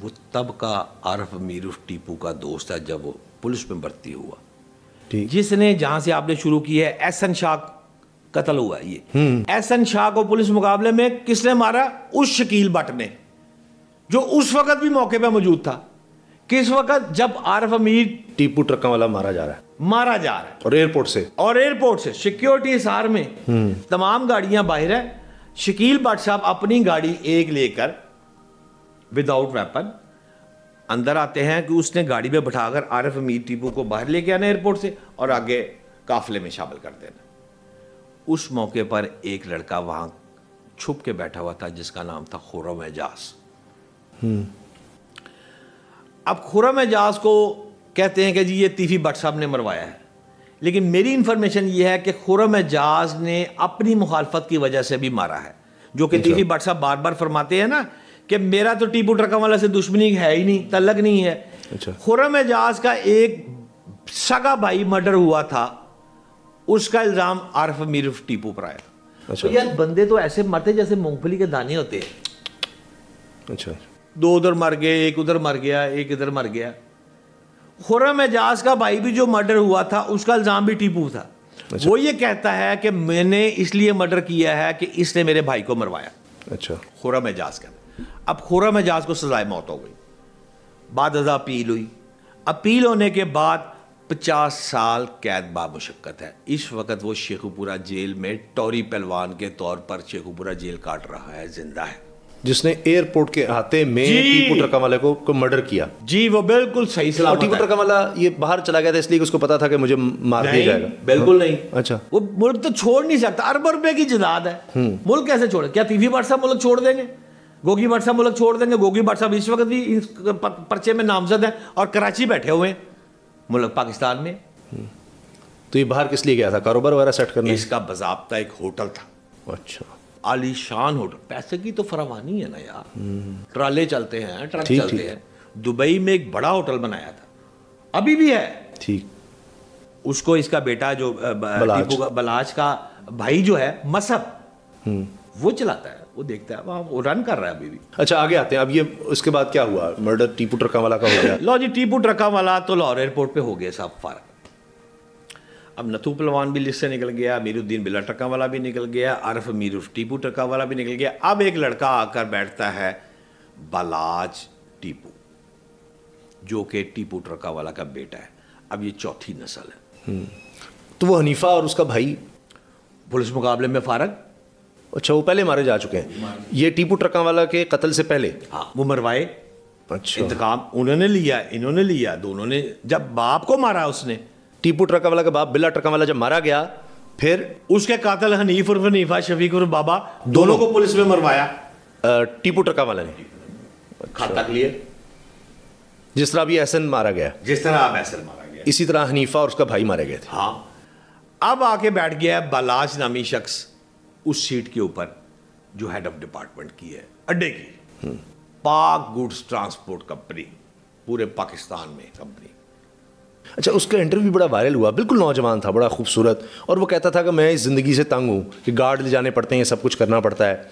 वो तब का आरफ अमीर उस टीपू का दोस्त है जब वो पुलिस में भर्ती हुआ जिसने जहां से आपने शुरू की है एसन शाह कत्ल हुआ ये हम्म। एसन शाह को पुलिस मुकाबले में किसने मारा उस शकील भट्ट ने जो उस वक्त भी मौके पर मौजूद था किस वक्त जब आरफ अमीर टीपू ट्रका वाला मारा जा रहा है मारा जा रहा है और एयरपोर्ट से और एयरपोर्ट से सिक्योरिटी सार में हम्म। तमाम गाड़ियां बाहर है शकील भट्ट साहब अपनी गाड़ी एक लेकर विदाउट वेपन अंदर आते हैं कि उसने गाड़ी में बैठाकर आरफ अमीर टीपू को बाहर लेके आना एयरपोर्ट से और आगे काफिले में शामिल कर देना उस मौके पर एक लड़का वहाँ छुप के बैठा हुआ था जिसका नाम था खुरम एजाज हम्म। अब खुरम एजाज को कहते हैं कि जी ये तीफी भट्ट साहब ने मरवाया है लेकिन मेरी इंफॉर्मेशन ये है कि खुरम एजाज ने अपनी मुखालफत की वजह से भी मारा है जो कि अच्छा। तीफी भट्ट साहब बार बार फरमाते हैं ना कि मेरा तो टीपू ट्रकम वाला से दुश्मनी है ही नहीं तलक नहीं है अच्छा खुरम एजाज का एक सगा भाई मर्डर हुआ था उसका इल्ज़ाम आरफ मीर टीपू पर आया अच्छा तो यार बंदे तो ऐसे मरते जैसे मूंगफली के दाने होते हैं अच्छा दो उधर मर गए एक उधर मर गया एक इधर मर गया खुरम एजाज का भाई भी जो मर्डर हुआ था उसका इल्ज़ाम भी टीपू था अच्छा। वो ये कहता है कि मैंने इसलिए मर्डर किया है कि इसने मेरे भाई को मरवाया अच्छा खुरम एजाज का अब खुरा मजाज को सजाए मौत हो गई बाद अजा अपील हुई अपील होने के बाद पचास साल कैद बामुशक्क़त है इस वक्त वो शेखुपुरा जेल में टोरी पहलवान के तौर पर शेखुपुरा जेल काट रहा है जिंदा है
जिसने एयरपोर्ट के आते में वाले को, को मर्डर किया जी वो बिल्कुल सही सलामत टीपू ट्रकावाला ये बाहर चला गया था इसलिए उसको पता था कि मुझे मार दिया जाएगा बिल्कुल नहीं अच्छा
वो मुल्क तो छोड़ नहीं सकता अरब रुपए की जिदाद है हम्म। मुल्क कैसे छोड़े क्या तीफी पाठ मुल्क छोड़ देंगे गोगी भट्ट साहब मुल्क छोड़ देंगे गोगी भट्ट साहब इस वक्त भी इस पर्चे में नामजद हैं और कराची बैठे हुए हैं मुल्क पाकिस्तान में तो ये बाहर किस लिए गया था कारोबार वगैरह सेट करने इसका बाबा एक होटल था अच्छा आलीशान होटल पैसे की तो फरावानी है ना यार हम्म। ट्राले चलते हैं ट्रक चलते ठीक। हैं दुबई में एक बड़ा होटल बनाया था अभी भी है ठीक उसको इसका बेटा जो बलाज, का का भाई जो है मसब हम्म। वो चलाता है वो देखता है वहाँ वो रन कर रहा है अभी भी अच्छा आगे आते हैं अब ये उसके बाद क्या हुआ मर्डर टीपू ट्रका वाला का हो गया लो जी टीपू ट्रका वाला तो लाहौर एयरपोर्ट पे हो गया साहब फर्क अब नथु पलवान भी लिस्ट से निकल गया मीरुद्दीन बिला ट्रका वाला भी निकल गया अरफ मीर टीपू ट्रका वाला भी निकल गया अब एक लड़का आकर बैठता है बलाज टीपू जो कि टीपू ट्रका वाला का बेटा है अब ये चौथी नस्ल है हम्म। तो वो हनीफा और उसका भाई पुलिस मुकाबले में फारक अच्छा वो पहले मारे जा चुके हैं ये टीपू वाला के कत्ल से पहले हाँ वो मरवाए अच्छा इंतकाम उन्होंने लिया इन्होंने लिया दोनों ने जब बाप को मारा उसने टीपू वाला का बाप बिल्ला वाला जब मारा गया फिर उसके कातल हनीफ उर्फ हनीफा शफीक उर्फ बाबा दोनों को पुलिस में मरवाया टीपू वाला ने अच्छा। खाता लिए जिस तरह अभी एहसन मारा गया जिस तरह आप एहसन मारा गया इसी तरह हनीफा और उसका भाई मारे गए थे हाँ अब आके बैठ गया है नामी शख्स उस सीट के ऊपर जो हेड ऑफ डिपार्टमेंट की है अड्डे की पाक गुड्स ट्रांसपोर्ट कंपनी पूरे पाकिस्तान में कंपनी
अच्छा उसका इंटरव्यू बड़ा वायरल हुआ बिल्कुल नौजवान था बड़ा खूबसूरत और वो कहता था कि मैं इस ज़िंदगी से तंग हूँ कि गार्ड ले जाने पड़ते हैं सब कुछ करना पड़ता है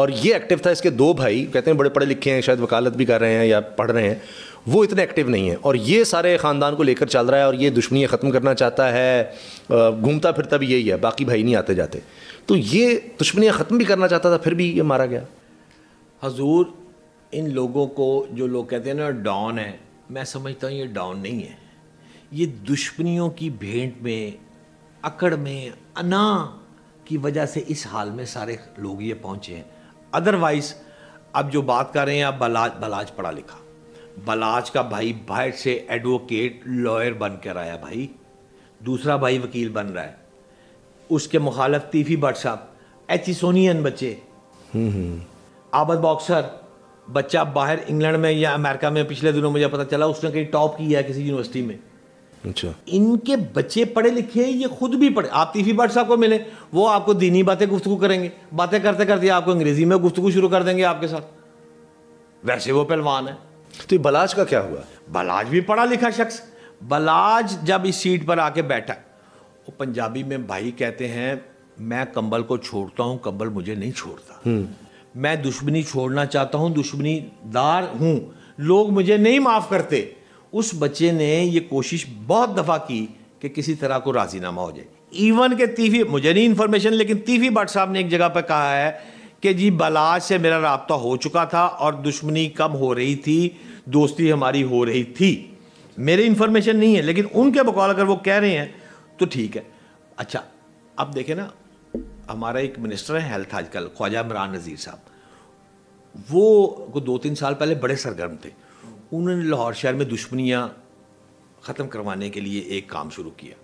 और ये एक्टिव था इसके दो भाई कहते हैं बड़े पढ़े लिखे हैं शायद वकालत भी कर रहे हैं या पढ़ रहे हैं वो इतने एक्टिव नहीं है और ये सारे ख़ानदान को लेकर चल रहा है और ये दुश्मनी ख़त्म करना चाहता है घूमता फिरता भी यही है बाकी भाई नहीं आते जाते तो ये दुश्मनियाँ ख़त्म भी करना चाहता था फिर
भी ये मारा गया हजूर इन लोगों को जो लोग कहते हैं ना डॉन है मैं समझता हूँ ये डॉन नहीं है ये दुश्मनियों की भेंट में अकड़ में अना की वजह से इस हाल में सारे लोग ये पहुँचे हैं अदरवाइज़ अब जो बात कर रहे हैं आप बलाज बलाज पढ़ा लिखा बलाज का भाई भाई से एडवोकेट लॉयर बन कर आया भाई दूसरा भाई वकील बन रहा है उसके मुखालफ तीफी भट्ट साहब एच सोनियन बच्चे आबद बॉक्सर बच्चा बाहर इंग्लैंड में या अमेरिका में पिछले दिनों मुझे पता चला उसने कहीं टॉप किया है किसी यूनिवर्सिटी में अच्छा इनके बच्चे पढ़े लिखे हैं ये खुद भी पढ़े आप तीफी भट्ट साहब को मिले वो आपको दीनी बातें गुफ्तु करेंगे बातें करते करते आपको अंग्रेजी में गुफ्तु शुरू कर देंगे आपके साथ वैसे वो पहलवान है तो बलाज का क्या हुआ बलाज भी पढ़ा लिखा शख्स बलाज जब इस सीट पर आके बैठा वो पंजाबी में भाई कहते हैं मैं कंबल को छोड़ता हूँ कंबल मुझे नहीं छोड़ता हम्म। मैं दुश्मनी छोड़ना चाहता हूँ दुश्मनी दार हूँ लोग मुझे नहीं माफ़ करते उस बच्चे ने ये कोशिश बहुत दफ़ा की कि किसी तरह को राजीनामा हो जाए इवन के तीफी मुझे नहीं इन्फॉर्मेशन लेकिन तीफी भट्ट साहब ने एक जगह पर कहा है कि जी बलाज से मेरा रबता हो चुका था और दुश्मनी कम हो रही थी दोस्ती हमारी हो रही थी मेरी इन्फॉर्मेशन नहीं है लेकिन उनके बकौल अगर वो कह रहे हैं तो ठीक है अच्छा अब देखें ना हमारा एक मिनिस्टर है हेल्थ आजकल ख्वाजा इमरान नज़ीर साहब वो को दो तीन साल पहले बड़े सरगर्म थे उन्होंने लाहौर शहर में दुश्मनियाँ ख़त्म करवाने के लिए एक काम शुरू किया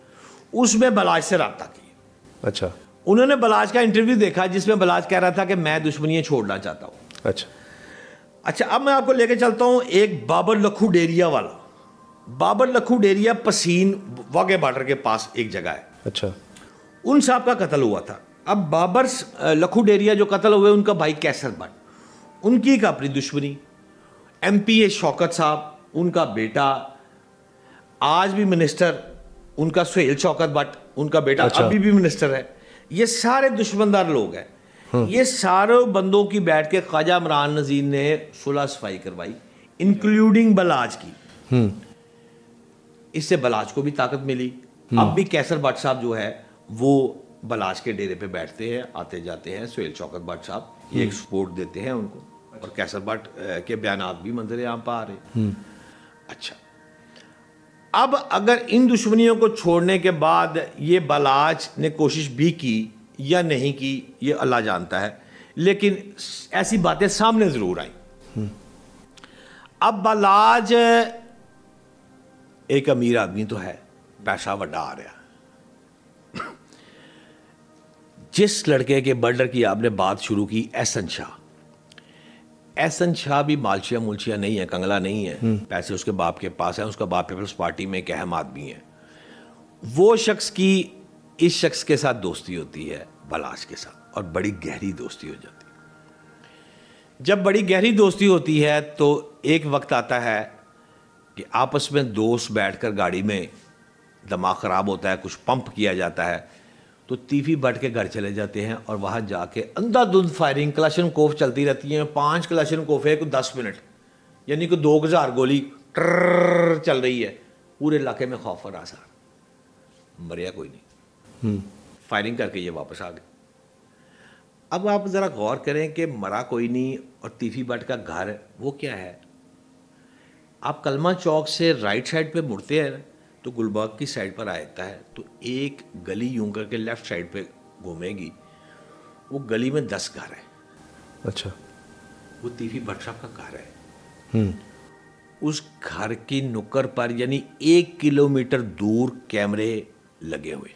उसमें बलाज से रबता
किया अच्छा
उन्होंने बलाज का इंटरव्यू देखा जिसमें बलाज कह रहा था कि मैं दुश्मनियाँ छोड़ना चाहता हूँ अच्छा अच्छा अब मैं आपको लेके चलता हूँ एक बाबर लखू डेरिया वाला बाबर लखू डेरिया पसीन वागे बॉर्डर के पास एक जगह है अच्छा उन साहब का कत्ल हुआ था अब बाबर लखू डेरिया जो कत्ल हुए उनका भाई कैसर भट्ट उनकी एक अपनी दुश्मनी एम पी ए शौकत साहब उनका बेटा आज भी मिनिस्टर उनका सुहेल शौकत भट्ट उनका बेटा अच्छा। अभी भी मिनिस्टर है ये सारे दुश्मनदार लोग हैं हम्म। ये सारे बंदों की बैठ के ख्वाजा इमरान नजीर ने सुलह सफाई करवाई इंक्लूडिंग बलाज की हम्म। इससे बलाज को भी ताकत मिली हम्म। अब भी कैसर भट्ट साहब जो है वो बलाज के डेरे पे बैठते हैं आते जाते हैं सुहेल चौकत भट्ट साहब ये एक हम्म। सपोर्ट देते हैं उनको और कैसर भट्ट के बयान भी मंजर यहाँ पर आ रहे हम्म। अच्छा अब अगर इन दुश्मनियों को छोड़ने के बाद ये बलाज ने कोशिश भी की या नहीं की ये अल्लाह जानता है लेकिन ऐसी बातें सामने ज़रूर आई अब बलाज एक अमीर आदमी तो है पैसा वड्डा आ रहा जिस लड़के के मर्डर की आपने बात शुरू की एहसन शाह एहसन शाह भी मालशिया मुलशिया नहीं है कंगला नहीं है हम्म। पैसे उसके बाप के पास है उसका बाप पीपल्स पार्टी में एक अहम आदमी है वो शख्स की इस शख्स के साथ दोस्ती होती है बलाश के साथ और बड़ी गहरी दोस्ती हो जाती है जब बड़ी गहरी दोस्ती होती है तो एक वक्त आता है कि आपस में दोस्त बैठकर गाड़ी में दिमाग ख़राब होता है कुछ पंप किया जाता है तो तीफी बट के घर चले जाते हैं और वहाँ जाके अंधाधुंध फायरिंग क्लाशन कोफ चलती रहती है पाँच क्लाशन कोफ है को दस मिनट यानी कि दो हज़ार गोली ट्र चल रही है पूरे इलाके में खौफ और आसार मरिया कोई
नहीं
फायरिंग हम्म। करके ये वापस आ गए अब आप ज़रा गौर करें कि मरा कोई नहीं और तीफी बट का घर वो क्या है आप कलमा चौक से राइट साइड पे मुड़ते हैं तो गुलबाग की साइड पर आ जाता है तो एक गली यूं करके लेफ्ट साइड पे घूमेगी वो गली में दस घर है अच्छा वो तीफी भट्ट साहब का घर है हम्म। उस घर की नुक्कर पर यानी एक किलोमीटर दूर कैमरे लगे हुए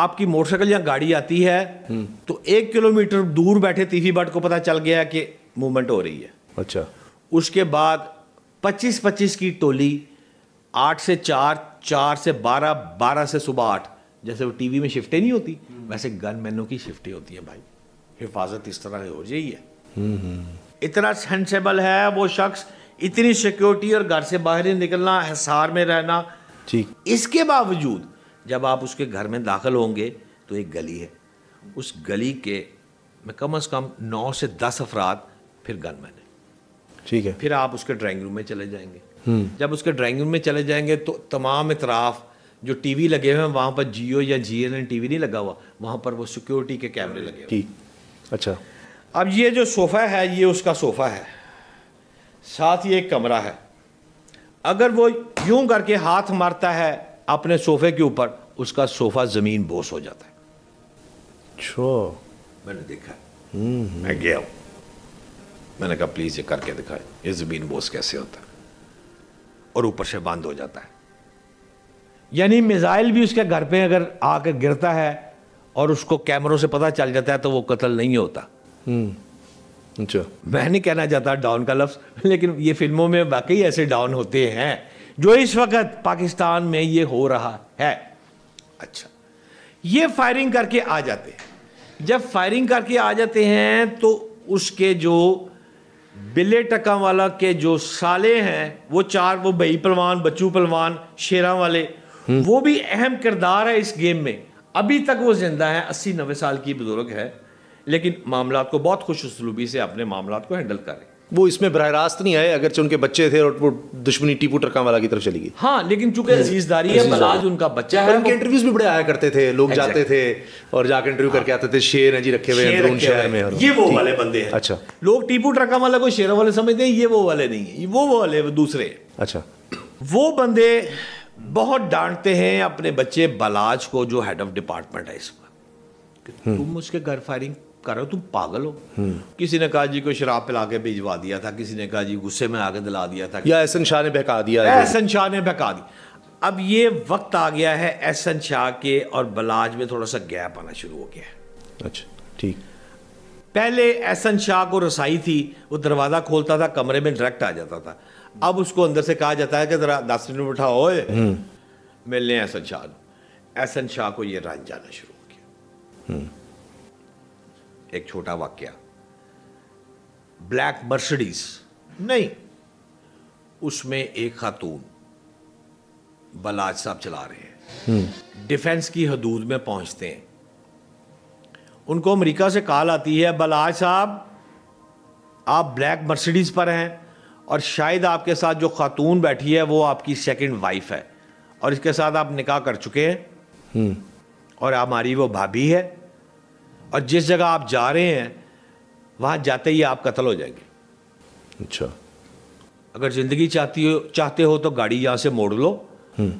आपकी मोटरसाइकिल या गाड़ी आती है हम्म। तो एक किलोमीटर दूर बैठे तीफी भट्ट को पता चल गया कि मूवमेंट हो रही है अच्छा उसके बाद 25-25 की टोली 8 से 4, 4 से 12, 12 से सुबह 8 जैसे वो टीवी में शिफ्टें नहीं होती वैसे गन मैनों की शिफ्टें होती हैं भाई हिफाजत इस तरह हो
जाइए
इतना सेंसेबल है वो शख्स इतनी सिक्योरिटी और घर से बाहर ही निकलना हिसार में रहना ठीक इसके बावजूद जब आप उसके घर में दाखिल होंगे तो एक गली है उस गली के में कम अज़ कम नौ से दस अफराद फिर गनमैन है ठीक है फिर आप उसके ड्राइंग रूम में चले जाएंगे हम्म। जब उसके ड्राइंग रूम में चले जाएंगे तो तमाम इतराफ़ जो टीवी लगे हुए हैं वहाँ पर जियो या जी एन टीवी नहीं लगा हुआ वहाँ पर वो सिक्योरिटी के कैमरे लगे हुए अच्छा अब ये जो सोफ़ा है ये उसका सोफ़ा है साथ ही एक कमरा है अगर वो यूं करके हाथ मारता है अपने सोफ़े के ऊपर उसका सोफ़ा ज़मीन बोस हो जाता है छो मैंने देखा हम्म, हम्म। मैं गया हूँ मैंने कहा प्लीज़ ये करके दिखाए ये ज़मीन बोस कैसे होता है और ऊपर से बंद हो जाता है यानी मिसाइल भी उसके घर पे अगर आकर गिरता है और उसको कैमरों से पता चल जाता है तो वो कत्ल नहीं होता हम्म। अच्छा मैं नहीं कहना चाहता डाउन का लफ्ज़ लेकिन ये फिल्मों में वाकई ऐसे डाउन होते हैं जो इस वक्त पाकिस्तान में ये हो रहा है अच्छा ये फायरिंग करके आ जाते हैं जब फायरिंग करके आ जाते हैं तो उसके जो बिले टका वाला के जो साले हैं वो चार वो भई पलवान बच्चू पलवान शेरा वाले हम्म। वो भी अहम किरदार है इस गेम में अभी तक वो जिंदा है अस्सी नबे साल की बुजुर्ग है लेकिन मामला को बहुत खुश उसलूबी से अपने मामला को हैंडल करें
वो इसमें बरह रास्त नहीं आए अगरचे उनके बच्चे थे और वो दुश्मनी टीपू टरका वाला की तरफ चली गई
हाँ लेकिन चूंकि हम्म। अजीजदारी है बलाज
उनका बच्चा है उनके इंटरव्यूज भी बड़े आया करते थे लोग जाते थे और जाकर इंटरव्यू करके हाँ। आते थे शेर है जी रखे हुए शहर में ये वो वाले बंदे हैं
अच्छा लोग टीपू टरका वाला को शेरों वाले समझते हैं ये वो वाले नहीं है वो वो वाले दूसरे अच्छा वो बंदे बहुत डांटते हैं अपने बच्चे बलाज को जो हेड ऑफ डिपार्टमेंट है इस पर हम्म। तुम उसके घर फायरिंग कर रहे हो तुम पागल हो किसी ने कहा जी को शराब पिला के भिजवा दिया था किसी ने कहा जी गुस्से में आके दिला दिया था या
एहसन शाह ने बहका दिया एहसन
शाह ने बहका दी अब ये वक्त आ गया है एहसन शाह के और बलाज में थोड़ा सा गैप आना शुरू हो गया है
अच्छा ठीक
पहले एहसन शाह को रसाई थी वो दरवाज़ा खोलता था कमरे में डायरेक्ट आ जाता था अब उसको अंदर से कहा जाता है कि जरा दस मिनट उठाओ ओए
हम्म।
मिलने एहसन शाह एहसन शाह को ये रंज जाना शुरू हो
गया हम्म।
एक छोटा वाक्य ब्लैक मर्सिडीज नहीं उसमें एक खातून बलाज साहब चला रहे हैं
हम्म।
डिफेंस की हदूद में पहुंचते हैं उनको अमेरिका से कॉल आती है बलाज साहब आप ब्लैक मर्सिडीज़ पर हैं और शायद आपके साथ जो खातून बैठी है वो आपकी सेकंड वाइफ है और इसके साथ आप निकाह कर चुके हैं हम्म। और हमारी वो भाभी है और जिस जगह आप जा रहे हैं वहां जाते ही आप कत्ल हो जाएंगे अच्छा अगर ज़िंदगी चाहती हो चाहते हो तो गाड़ी यहां से मोड़ लो हम्म।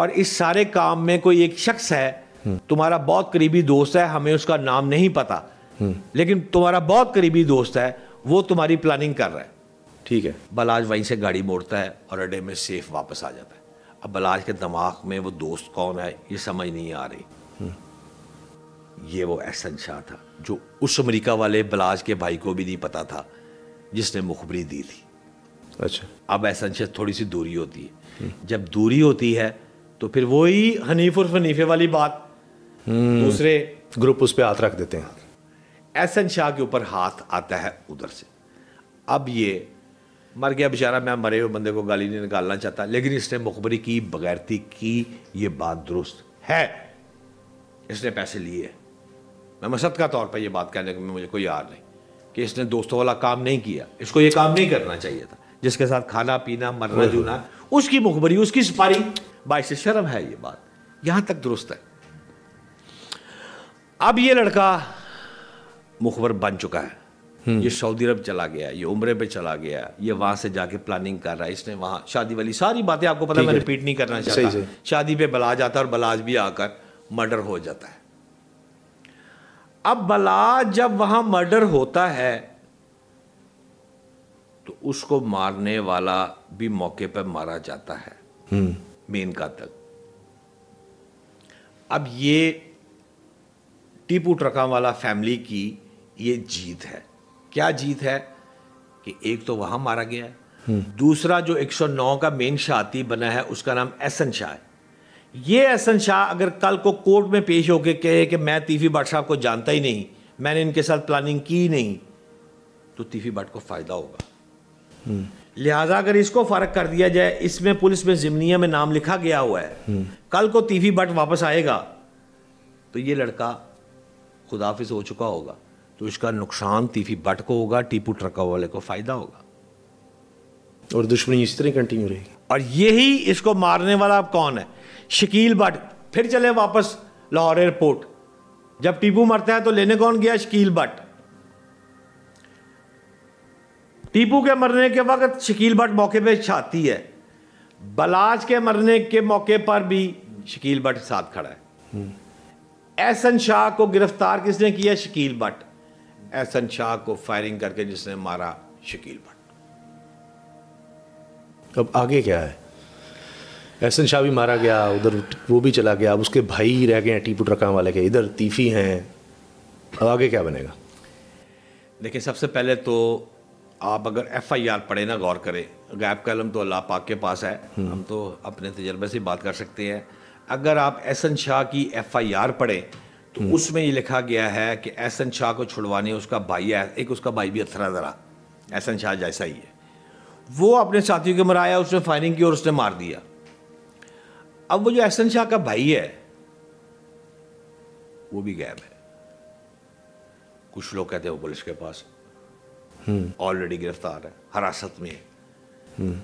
और इस सारे काम में कोई एक शख्स है हम्म। तुम्हारा बहुत करीबी दोस्त है हमें उसका नाम नहीं पता हम्म। लेकिन तुम्हारा बहुत करीबी दोस्त है वो तुम्हारी प्लानिंग कर रहा है ठीक है बलाज वहीं से गाड़ी मोड़ता है और अड्डे में सेफ वापस आ जाता है अब बलाज के दिमाग में वो दोस्त कौन है ये समझ नहीं आ रही ये वो एहसन शाह था जो उस अमेरिका वाले बलाज के भाई को भी नहीं पता था जिसने मुखबरी दी थी अच्छा अब एहसन शाह थोड़ी सी दूरी होती है हम्म। जब दूरी होती है तो फिर वही हनीफ और फनीफे वाली बात
हम्म। दूसरे
ग्रुप उस पर हाथ रख देते हैं एहसन शाह के ऊपर हाथ आता है उधर से अब ये मर गया बेचारा मैं मरे हुए बंदे को गाली नहीं निकालना चाहता लेकिन इसने मुखबरी की बगैरती की ये बात दुरुस्त है इसने पैसे लिए मैं मसद का तौर पर यह बात कहने में मुझे कोई यार नहीं कि इसने दोस्तों वाला काम नहीं किया इसको ये काम नहीं करना चाहिए था जिसके साथ खाना पीना मरना जूना उसकी मुखबरी उसकी सिपारी बाइस शर्म है ये बात यहां तक दुरुस्त है अब ये लड़का मुखबर बन चुका है हम्म। ये सऊदी अरब चला गया ये उम्र पे चला गया ये वहां से जाके प्लानिंग कर रहा है इसने वहां शादी वाली सारी बातें आपको पता मैं रिपीट नहीं करना चाहता शादी पे बलाज आता है और बलाज भी आकर मर्डर हो जाता है अब भला जब वहां मर्डर होता है तो उसको मारने वाला भी मौके पर मारा जाता है हम्म। मेन का तक अब ये टीपू ट्रका वाला फैमिली की ये जीत है क्या जीत है कि एक तो वहां मारा गया है हम्म। दूसरा जो 109 का मेन शाती बना है उसका नाम एसन शाह है ये एहसन शाह अगर कल को कोर्ट में पेश होकर कहे कि मैं तीफी भट्ट साहब को जानता ही नहीं मैंने इनके साथ प्लानिंग की नहीं तो तीफी भट्ट को फ़ायदा होगा हम्म। लिहाजा अगर इसको फ़र्क कर दिया जाए इसमें पुलिस में ज़िमनिया में नाम लिखा गया हुआ है हम्म। कल को तीफी भट्ट वापस आएगा तो ये लड़का खुदाफिज हो चुका होगा तो इसका नुकसान तीफी भट्ट को होगा टीपू ट्रका वाले को फ़ायदा होगा
और दुश्मनी इस तरह कंटिन्यू रहेगी
और यही इसको मारने वाला अब कौन है शकील भट्ट फिर चले वापस लाहौर एयरपोर्ट जब टीपू मरता है तो लेने कौन गया शकील भट्ट टीपू के मरने के वक्त शकील भट्ट मौके पे छाती है बलाज के मरने के मौके पर भी शकील भट्ट साथ खड़ा है हम्म। एहसन शाह को गिरफ्तार किसने किया शकील भट्ट एहसन शाह को फायरिंग करके जिसने मारा शकील भट्ट
अब आगे क्या है एहसन शाह भी मारा गया उधर वो भी चला गया अब उसके भाई रह गए टीपू ट्रकां वाले के इधर तीफी हैं अब आगे क्या बनेगा
देखिए सबसे पहले तो आप अगर एफ आई आर पढ़े ना गौर करें गैप कलम तो अल्लाह पाक के पास है हम्म। हम तो अपने तजर्बे से बात कर सकते हैं अगर आप एहसन शाह की एफ आई आर पढ़ें तो हम्म। उसमें ये लिखा गया है कि एहसन शाह को छुड़वाने उसका भाई है एक उसका भाई भी अथरा ज़रा एहसन शाह जैसा ही है वो अपने साथियों के मराया उसने फायरिंग की और उसने मार दिया अब वो जो एहसन शाह का भाई है वो भी गैब है कुछ लोग कहते हैं वो पुलिस के पास ऑलरेडी हम्म। गिरफ्तार है हिरासत में है हम्म।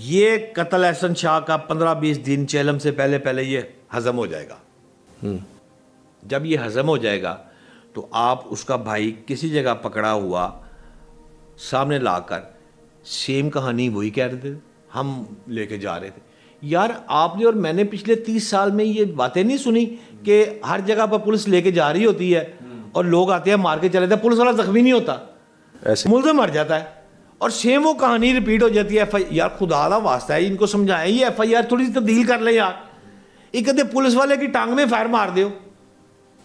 ये कत्ल एहसन शाह का पंद्रह बीस दिन चेलम से पहले पहले ये हजम हो जाएगा हम्म। जब ये हजम हो जाएगा तो आप उसका भाई किसी जगह पकड़ा हुआ सामने लाकर सेम कहानी वही कह रहे थे हम लेके जा रहे थे यार आपने और मैंने पिछले तीस साल में ये बातें नहीं सुनी कि हर जगह पर पुलिस लेके जा रही होती है और लोग आते हैं मार के चले जाते पुलिस वाला जख्मी नहीं होता ऐसे मुलजम मर जाता है और सेम वो कहानी रिपीट हो जाती है एफ आई यार खुदा का वास्ता है इनको समझाएं ये एफ आई आर थोड़ी सी तब्दील कर ले यार एक कहते पुलिस वाले की टांग में फायर मार दो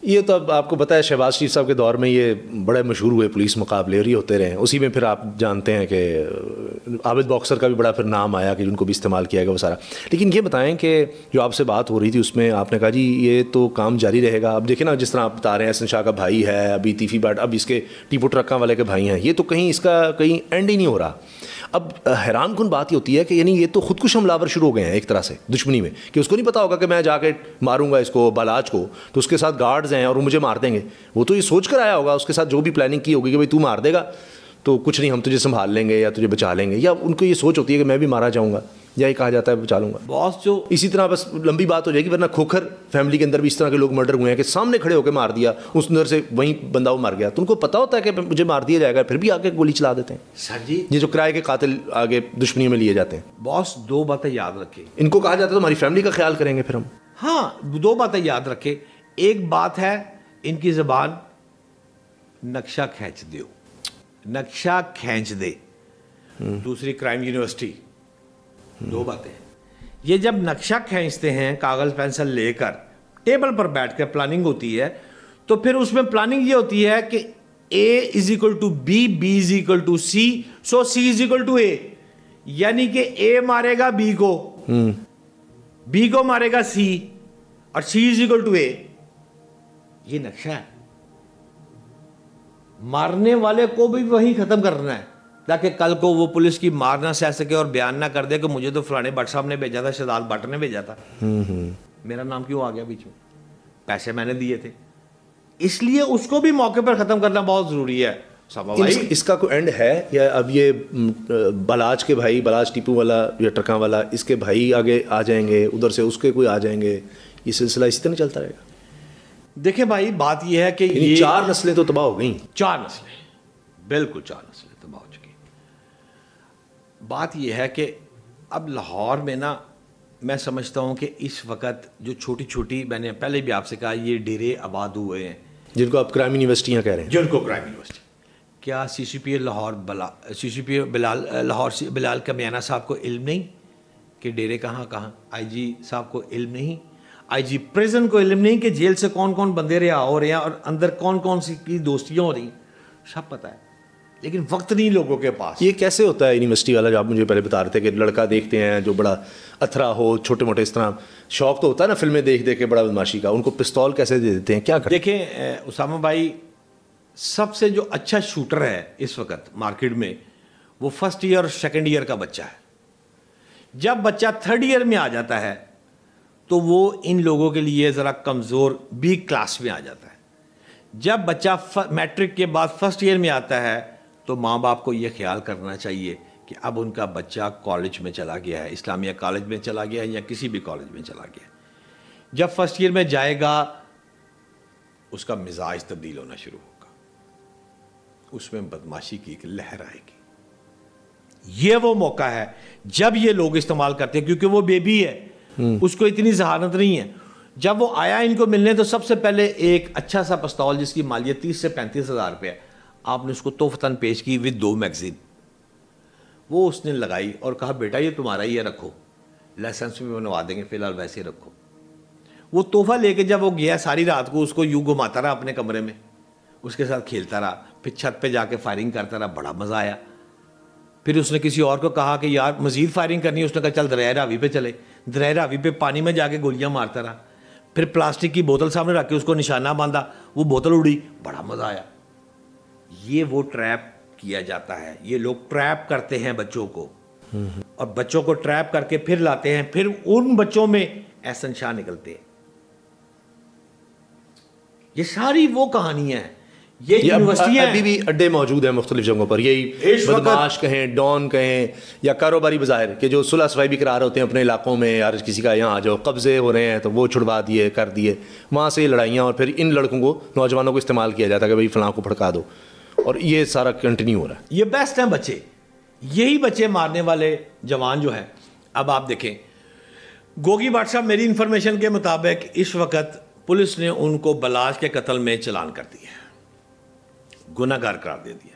ये तो
अब आपको पता है शहबाज शरीफ साहब के दौर में ये बड़े मशहूर हुए पुलिस मुकाबले और ये होते रहे उसी में फिर आप जानते हैं कि आबिद बॉक्सर का भी बड़ा फिर नाम आया कि उनको भी इस्तेमाल किया गया वो सारा लेकिन ये बताएं कि जो आपसे बात हो रही थी उसमें आपने कहा जी ये तो काम जारी रहेगा अब देखे ना जिस तरह आप बता रहे हैं एसन शाह का भाई है अभी तीफी बाट अब इसके टीपू ट्रक्का वाले के भाई हैं ये तो कहीं इसका कहीं एंड ही नहीं हो रहा अब हैरान कन बात ही होती है कि यानी ये तो खुदकुश हमलावर शुरू हो गए हैं एक तरह से दुश्मनी में कि उसको नहीं पता होगा कि मैं जाके मारूंगा इसको बालाज को तो उसके साथ गार्ड्स हैं और वो मुझे मार देंगे वो तो ये सोच कर आया होगा उसके साथ जो भी प्लानिंग की होगी कि भाई तू मार देगा तो कुछ नहीं हम तुझे संभाल लेंगे या तुझे बचा लेंगे या उनको ये सोच होती है कि मैं भी मारा जाऊँगा यही कहा जाता है चालूंगा बॉस जो इसी तरह बस लंबी बात हो जाएगी वरना खोखर फैमिली के अंदर भी इस तरह के लोग मर्डर हुए हैं कि सामने खड़े होकर मार दिया उस नर से वहीं बंदा वो मार गया तो उनको पता होता है कि मुझे मार दिया जाएगा फिर भी आके गोली चला देते हैं सर जी ये जो किराए के कातिल आगे दुश्मनी में लिए जाते हैं
बॉस दो बातें याद रखे इनको कहा जाता है तो हमारी फैमिली का ख्याल करेंगे फिर हम हाँ दो बातें याद रखे एक बात है इनकी जबान नक्शा खींच दो नक्शा खींच दे हम्म। दूसरी क्राइम यूनिवर्सिटी दो बातें ये जब नक्शा खींचते हैं कागज़ पेंसिल लेकर टेबल पर बैठ कर प्लानिंग होती है तो फिर उसमें प्लानिंग ये होती है कि A is equal to B B is equal to C so C is equal to A यानी कि ए मारेगा बी को
बी हम्म।
को मारेगा सी और C is equal to A ये नक्शा है मारने वाले को भी वही खत्म करना है ताकि कल को वो पुलिस की मार ना सह सके और बयान ना कर दे कि मुझे तो फलाने भट्ट साहब ने भेजा था शदाद भट्ट ने भेजा था
मेरा
नाम क्यों आ गया बीच में पैसे मैंने दिए थे इसलिए उसको भी मौके पर ख़त्म करना बहुत ज़रूरी है इस,
इसका कोई एंड है या अब ये बलाज के भाई बलाज टीपू वाला या ट्रका वाला इसके भाई आगे आ जाएंगे उधर से उसके कोई आ जाएंगे ये सिलसिला इसी तरह चलता रहेगा
देखिए भाई बात यह है कि ये चार नस्लें तो तबाह हो गई चार नस्लें बिल्कुल चार नस्लें बात यह है कि अब लाहौर में ना मैं समझता हूँ कि इस वक्त जो छोटी छोटी मैंने पहले भी आपसे कहा ये डेरे आबाद हुए हैं
जिनको आप क्राइम यूनिवर्सिटियाँ कह रहे हैं जिनको क्राइम
यूनिवर्सिटी क्या सी सी पी ए लाहौर बला C C P A Bilal Lahore Bilal Kamiana साहब को इल्म नहीं कि डेरे कहाँ कहाँ आई जी साहब को इल्म नहीं आई जी प्रेजेंट को इल्म नहीं कि जेल से कौन कौन बंदे रिहा हो रहे हैं और अंदर कौन कौन सी की दोस्तियाँ हो रही सब पता है लेकिन वक्त नहीं लोगों के पास
ये कैसे होता है यूनिवर्सिटी वाला जो आप मुझे पहले बता रहे थे कि लड़का देखते हैं जो बड़ा अथरा हो छोटे मोटे इस तरह शौक तो होता है ना फिल्में देख देख के बड़ा बदमाशी का उनको पिस्तौल कैसे दे देते हैं क्या देखें
उसामा भाई सबसे जो अच्छा शूटर है इस वक्त मार्केट में वो फर्स्ट ईयर और सेकेंड ईयर का बच्चा है जब बच्चा थर्ड ईयर में आ जाता है तो वो इन लोगों के लिए ज़रा कमज़ोर बी क्लास में आ जाता है जब बच्चा मैट्रिक के बाद फर्स्ट ईयर में आता है तो माँ बाप को ये ख्याल करना चाहिए कि अब उनका बच्चा कॉलेज में चला गया है इस्लामिया कॉलेज में चला गया है या किसी भी कॉलेज में चला गया जब फर्स्ट ईयर में जाएगा उसका मिजाज तब्दील होना शुरू होगा उसमें बदमाशी की एक लहर आएगी ये वो मौका है जब ये लोग इस्तेमाल करते हैं क्योंकि वो बेबी है हम्म। उसको इतनी जहानत नहीं है जब वो आया इनको मिलने तो सबसे पहले एक अच्छा सा पस्तौल जिसकी मालियत तीस से पैंतीस हज़ार रुपये आपने उसको तोहफतान पेश की विद दो मैगज़ीन वो उसने लगाई और कहा बेटा ये तुम्हारा ही है रखो लाइसेंस भी बनवा देंगे फ़िलहाल वैसे ही रखो वो तोहफा लेके जब वो गया सारी रात को उसको यूँ घुमाता रहा अपने कमरे में उसके साथ खेलता रहा फिर छत पे जाके फायरिंग करता रहा बड़ा मज़ा आया फिर उसने किसी और को कहा कि यार मज़ीद फायरिंग करनी है उसने कहा चल दरिया रावी पे चले दरिया रावी पे पानी में जाके गोलियां मारता रहा फिर प्लास्टिक की बोतल सामने रख के उसको निशाना बांधा वो बोतल उड़ी बड़ा मज़ा आया ये वो ट्रैप किया जाता है ये लोग ट्रैप करते हैं बच्चों को और बच्चों को ट्रैप करके फिर लाते हैं फिर उन बच्चों में ऐसन शाह निकलते हैं ये सारी वो कहानियां हैं ये, ये यूनिवर्सिटियां अभी भी
अड्डे मौजूद हैं मुख्तलिफ जगहों पर यही बदमाश कहें डॉन कहें या कारोबारी बाजार के जो सुलह सफाई भी करार होते हैं अपने इलाकों में यार किसी का यहाँ आ जाओ कब्जे हो रहे हैं तो वो छुड़वा दिए कर दिए वहाँ से ये लड़ाइयाँ और फिर इन लड़कों को
नौजवानों को इस्तेमाल किया जाता है कि भाई फ़लाँ को भड़का दो और ये सारा कंटिन्यू हो रहा है ये बेस्ट हैं बच्चे यही बच्चे मारने वाले जवान जो हैं अब आप देखें गोगी बादशाह साहब मेरी इंफॉर्मेशन के मुताबिक इस वक्त पुलिस ने उनको बलाज के कत्ल में चलान कर दिया गुनागार करार दे दिया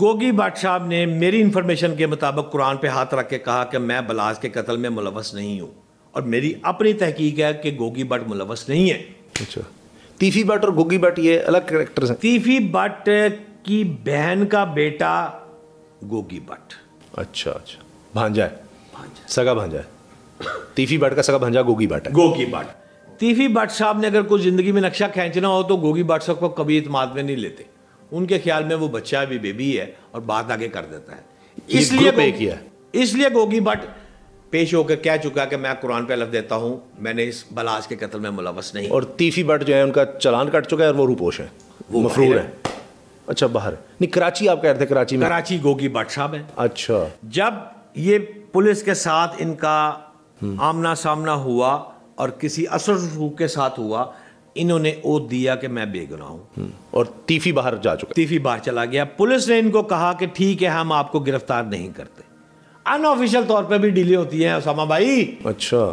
गोगी बादशाह साहब ने मेरी इंफॉर्मेशन के मुताबिक कुरान पे हाथ रख के कहा कि मैं बलाज के कत्ल में मुलवस नहीं हूं और मेरी अपनी तहकीक है कि गोगी भट्ट मुलवस नहीं है अच्छा तीफी बट और गोगी बट ये अलग करेक्टर है तीफी बट की बहन का बेटा गोगी बट अच्छा अच्छा भांजा है भांजा सगा भांजा है तीफी बट का सगा भांजा गोगी बट है गोगी बट तीफी बट साहब ने अगर कुछ ज़िंदगी में नक्शा खींचना हो तो गोगी बट साहब को कभी इतमाद में नहीं लेते उनके ख्याल में वो बच्चा भी बेबी है और बात आगे कर देता है इसलिए इसलिए गोगी बट पेश होकर कह चुका कि मैं कुरान पे लफ देता हूँ मैंने इस बलाज के कत्ल में मुलवस नहीं और तीफी बट जो है उनका चलान कट चुका है और वो रूपोश है वो मफरूर है अच्छा बाहर नहीं कराची आप कह रहे थे कराची में कराची गोगी बट साहब है अच्छा जब ये पुलिस के साथ इनका आमना सामना हुआ और किसी असर रसूख के साथ हुआ इन्होंने ओ दिया कि मैं बेगुनाह हूं हम्म, और तीफी बाहर जा चुका तीफी बाहर चला गया पुलिस ने इनको कहा कि ठीक है हम आपको गिरफ्तार नहीं करते अनऑफिशियल तौर पे भी डीलें होती हैं उसामा भाई अच्छा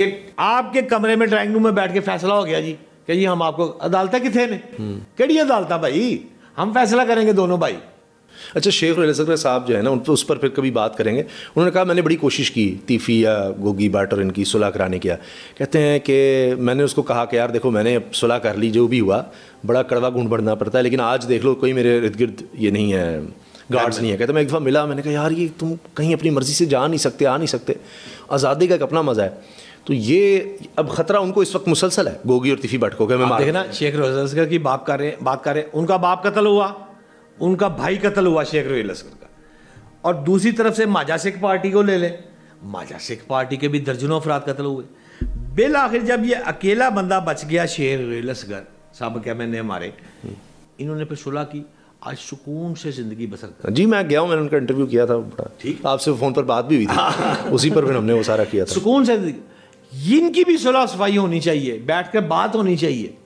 कि आपके कमरे में ड्राइंग रूम में बैठ के फैसला हो गया जी कि जी हम आपको अदालत कितने थे हम्म। कड़ी अदालत भाई हम फैसला करेंगे दोनों भाई अच्छा शेख
रजक साहब जो है ना उन तो उस पर फिर कभी बात करेंगे उन्होंने कहा मैंने बड़ी कोशिश की तीफ़ी या गोगी बाट और इनकी सुलह कराने की कहते हैं कि मैंने उसको कहा कि यार देखो मैंने सुलह कर ली जो भी हुआ बड़ा कड़वा घूंढ बढ़ना पड़ता है लेकिन आज देख लो कोई मेरे इर्द गिर्द ये नहीं है गार्ड्स नहीं है कहते मैं एक दफ़ा मिला मैंने कहा यार ये तुम कहीं अपनी मर्ज़ी से जा नहीं सकते आ नहीं सकते आज़ादी का एक अपना मज़ा है तो ये अब खतरा उनको इस वक्त मुसलसल है गोगी और तिफी भटको के मैं देखना
शेख रोजलस्कर की बाप कर रहे बात कर रहे उनका बाप कत्ल हुआ उनका भाई कत्ल हुआ शेख रोजलस्कर का और दूसरी तरफ से माजा सिख पार्टी को ले लें माजा सिख पार्टी के भी दर्जनों अफराद कत्ल हुए बिल आखिर जब ये अकेला बंदा बच गया शेर रेलसगर साहब क्या मैंने हमारे इन्होंने फिर सुलह की आज सुकून से ज़िंदगी बसर
कर जी मैं गया हूँ मैंने उनका इंटरव्यू किया था बड़ा ठीक आपसे फ़ोन पर बात भी हुई थी [LAUGHS] उसी पर फिर हमने वो सारा किया था सुकून
से इनकी भी सुलह सफाई होनी चाहिए बैठ कर बात होनी चाहिए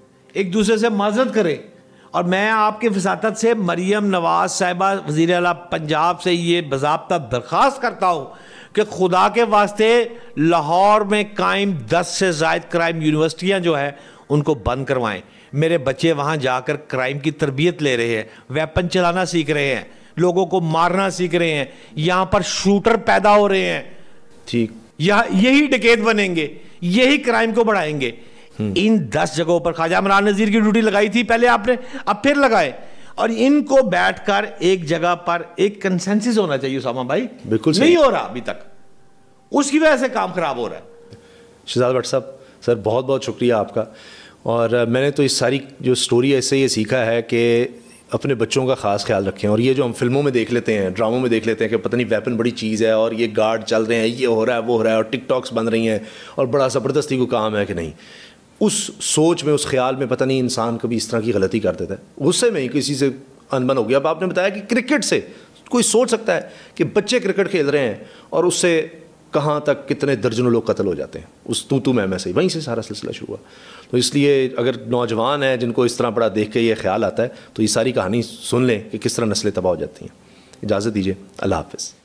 एक दूसरे से मदद करें और मैं आपके फसादत से मरीम नवाज साहिबा वजीर अला पंजाब से ये बाबा दरख्वास्त करता हूँ कि खुदा के वास्ते लाहौर में कायम दस से जायद क्राइम यूनिवर्सिटियाँ जो है उनको बंद करवाएं मेरे बच्चे वहाँ जाकर क्राइम की तरबियत ले रहे हैं वेपन चलाना सीख रहे हैं लोगों को मारना सीख रहे हैं यहाँ पर शूटर पैदा हो रहे हैं ठीक यहाँ यही डकैत बनेंगे यही क्राइम को बढ़ाएंगे हम्म। इन दस जगहों पर ख्वाजा इमरान नज़ीर की ड्यूटी लगाई थी पहले आपने अब फिर लगाए और इनको बैठकर एक जगह पर एक कंसेंसिस होना चाहिए उसामा भाई बिल्कुल नहीं हो रहा अभी तक उसकी वजह से काम खराब हो
रहा है शिजाद भट्ट साहब सर बहुत बहुत शुक्रिया आपका और मैंने तो इस सारी जो स्टोरी है इससे ये सीखा है कि अपने बच्चों का ख़ास ख्याल रखें और ये जो हम फिल्मों में देख लेते हैं ड्रामों में देख लेते हैं कि पता नहीं वेपन बड़ी चीज़ है और ये गार्ड चल रहे हैं ये हो रहा है वो हो रहा है और टिकटॉक्स बन रही हैं और बड़ा ज़बरदस्ती को काम है कि नहीं उस सोच में उस ख्याल में पता नहीं इंसान कभी इस तरह की गलती कर देता है गुस्से में ही किसी से अनबन हो गया अब आपने बताया कि क्रिकेट से कोई सोच सकता है कि बच्चे क्रिकेट खेल रहे हैं और उससे कहाँ तक कितने दर्जनों लोग कत्ल हो जाते हैं उस तू तू मैं मैं से वहीं से सारा सिलसिला शुरू हुआ तो इसलिए अगर नौजवान हैं जिनको इस तरह बड़ा देख के ये ख्याल आता है तो ये सारी कहानी सुन लें कि किस तरह नस्लें तबाह हो जाती हैं इजाज़त दीजिए अल्लाह हाफिज़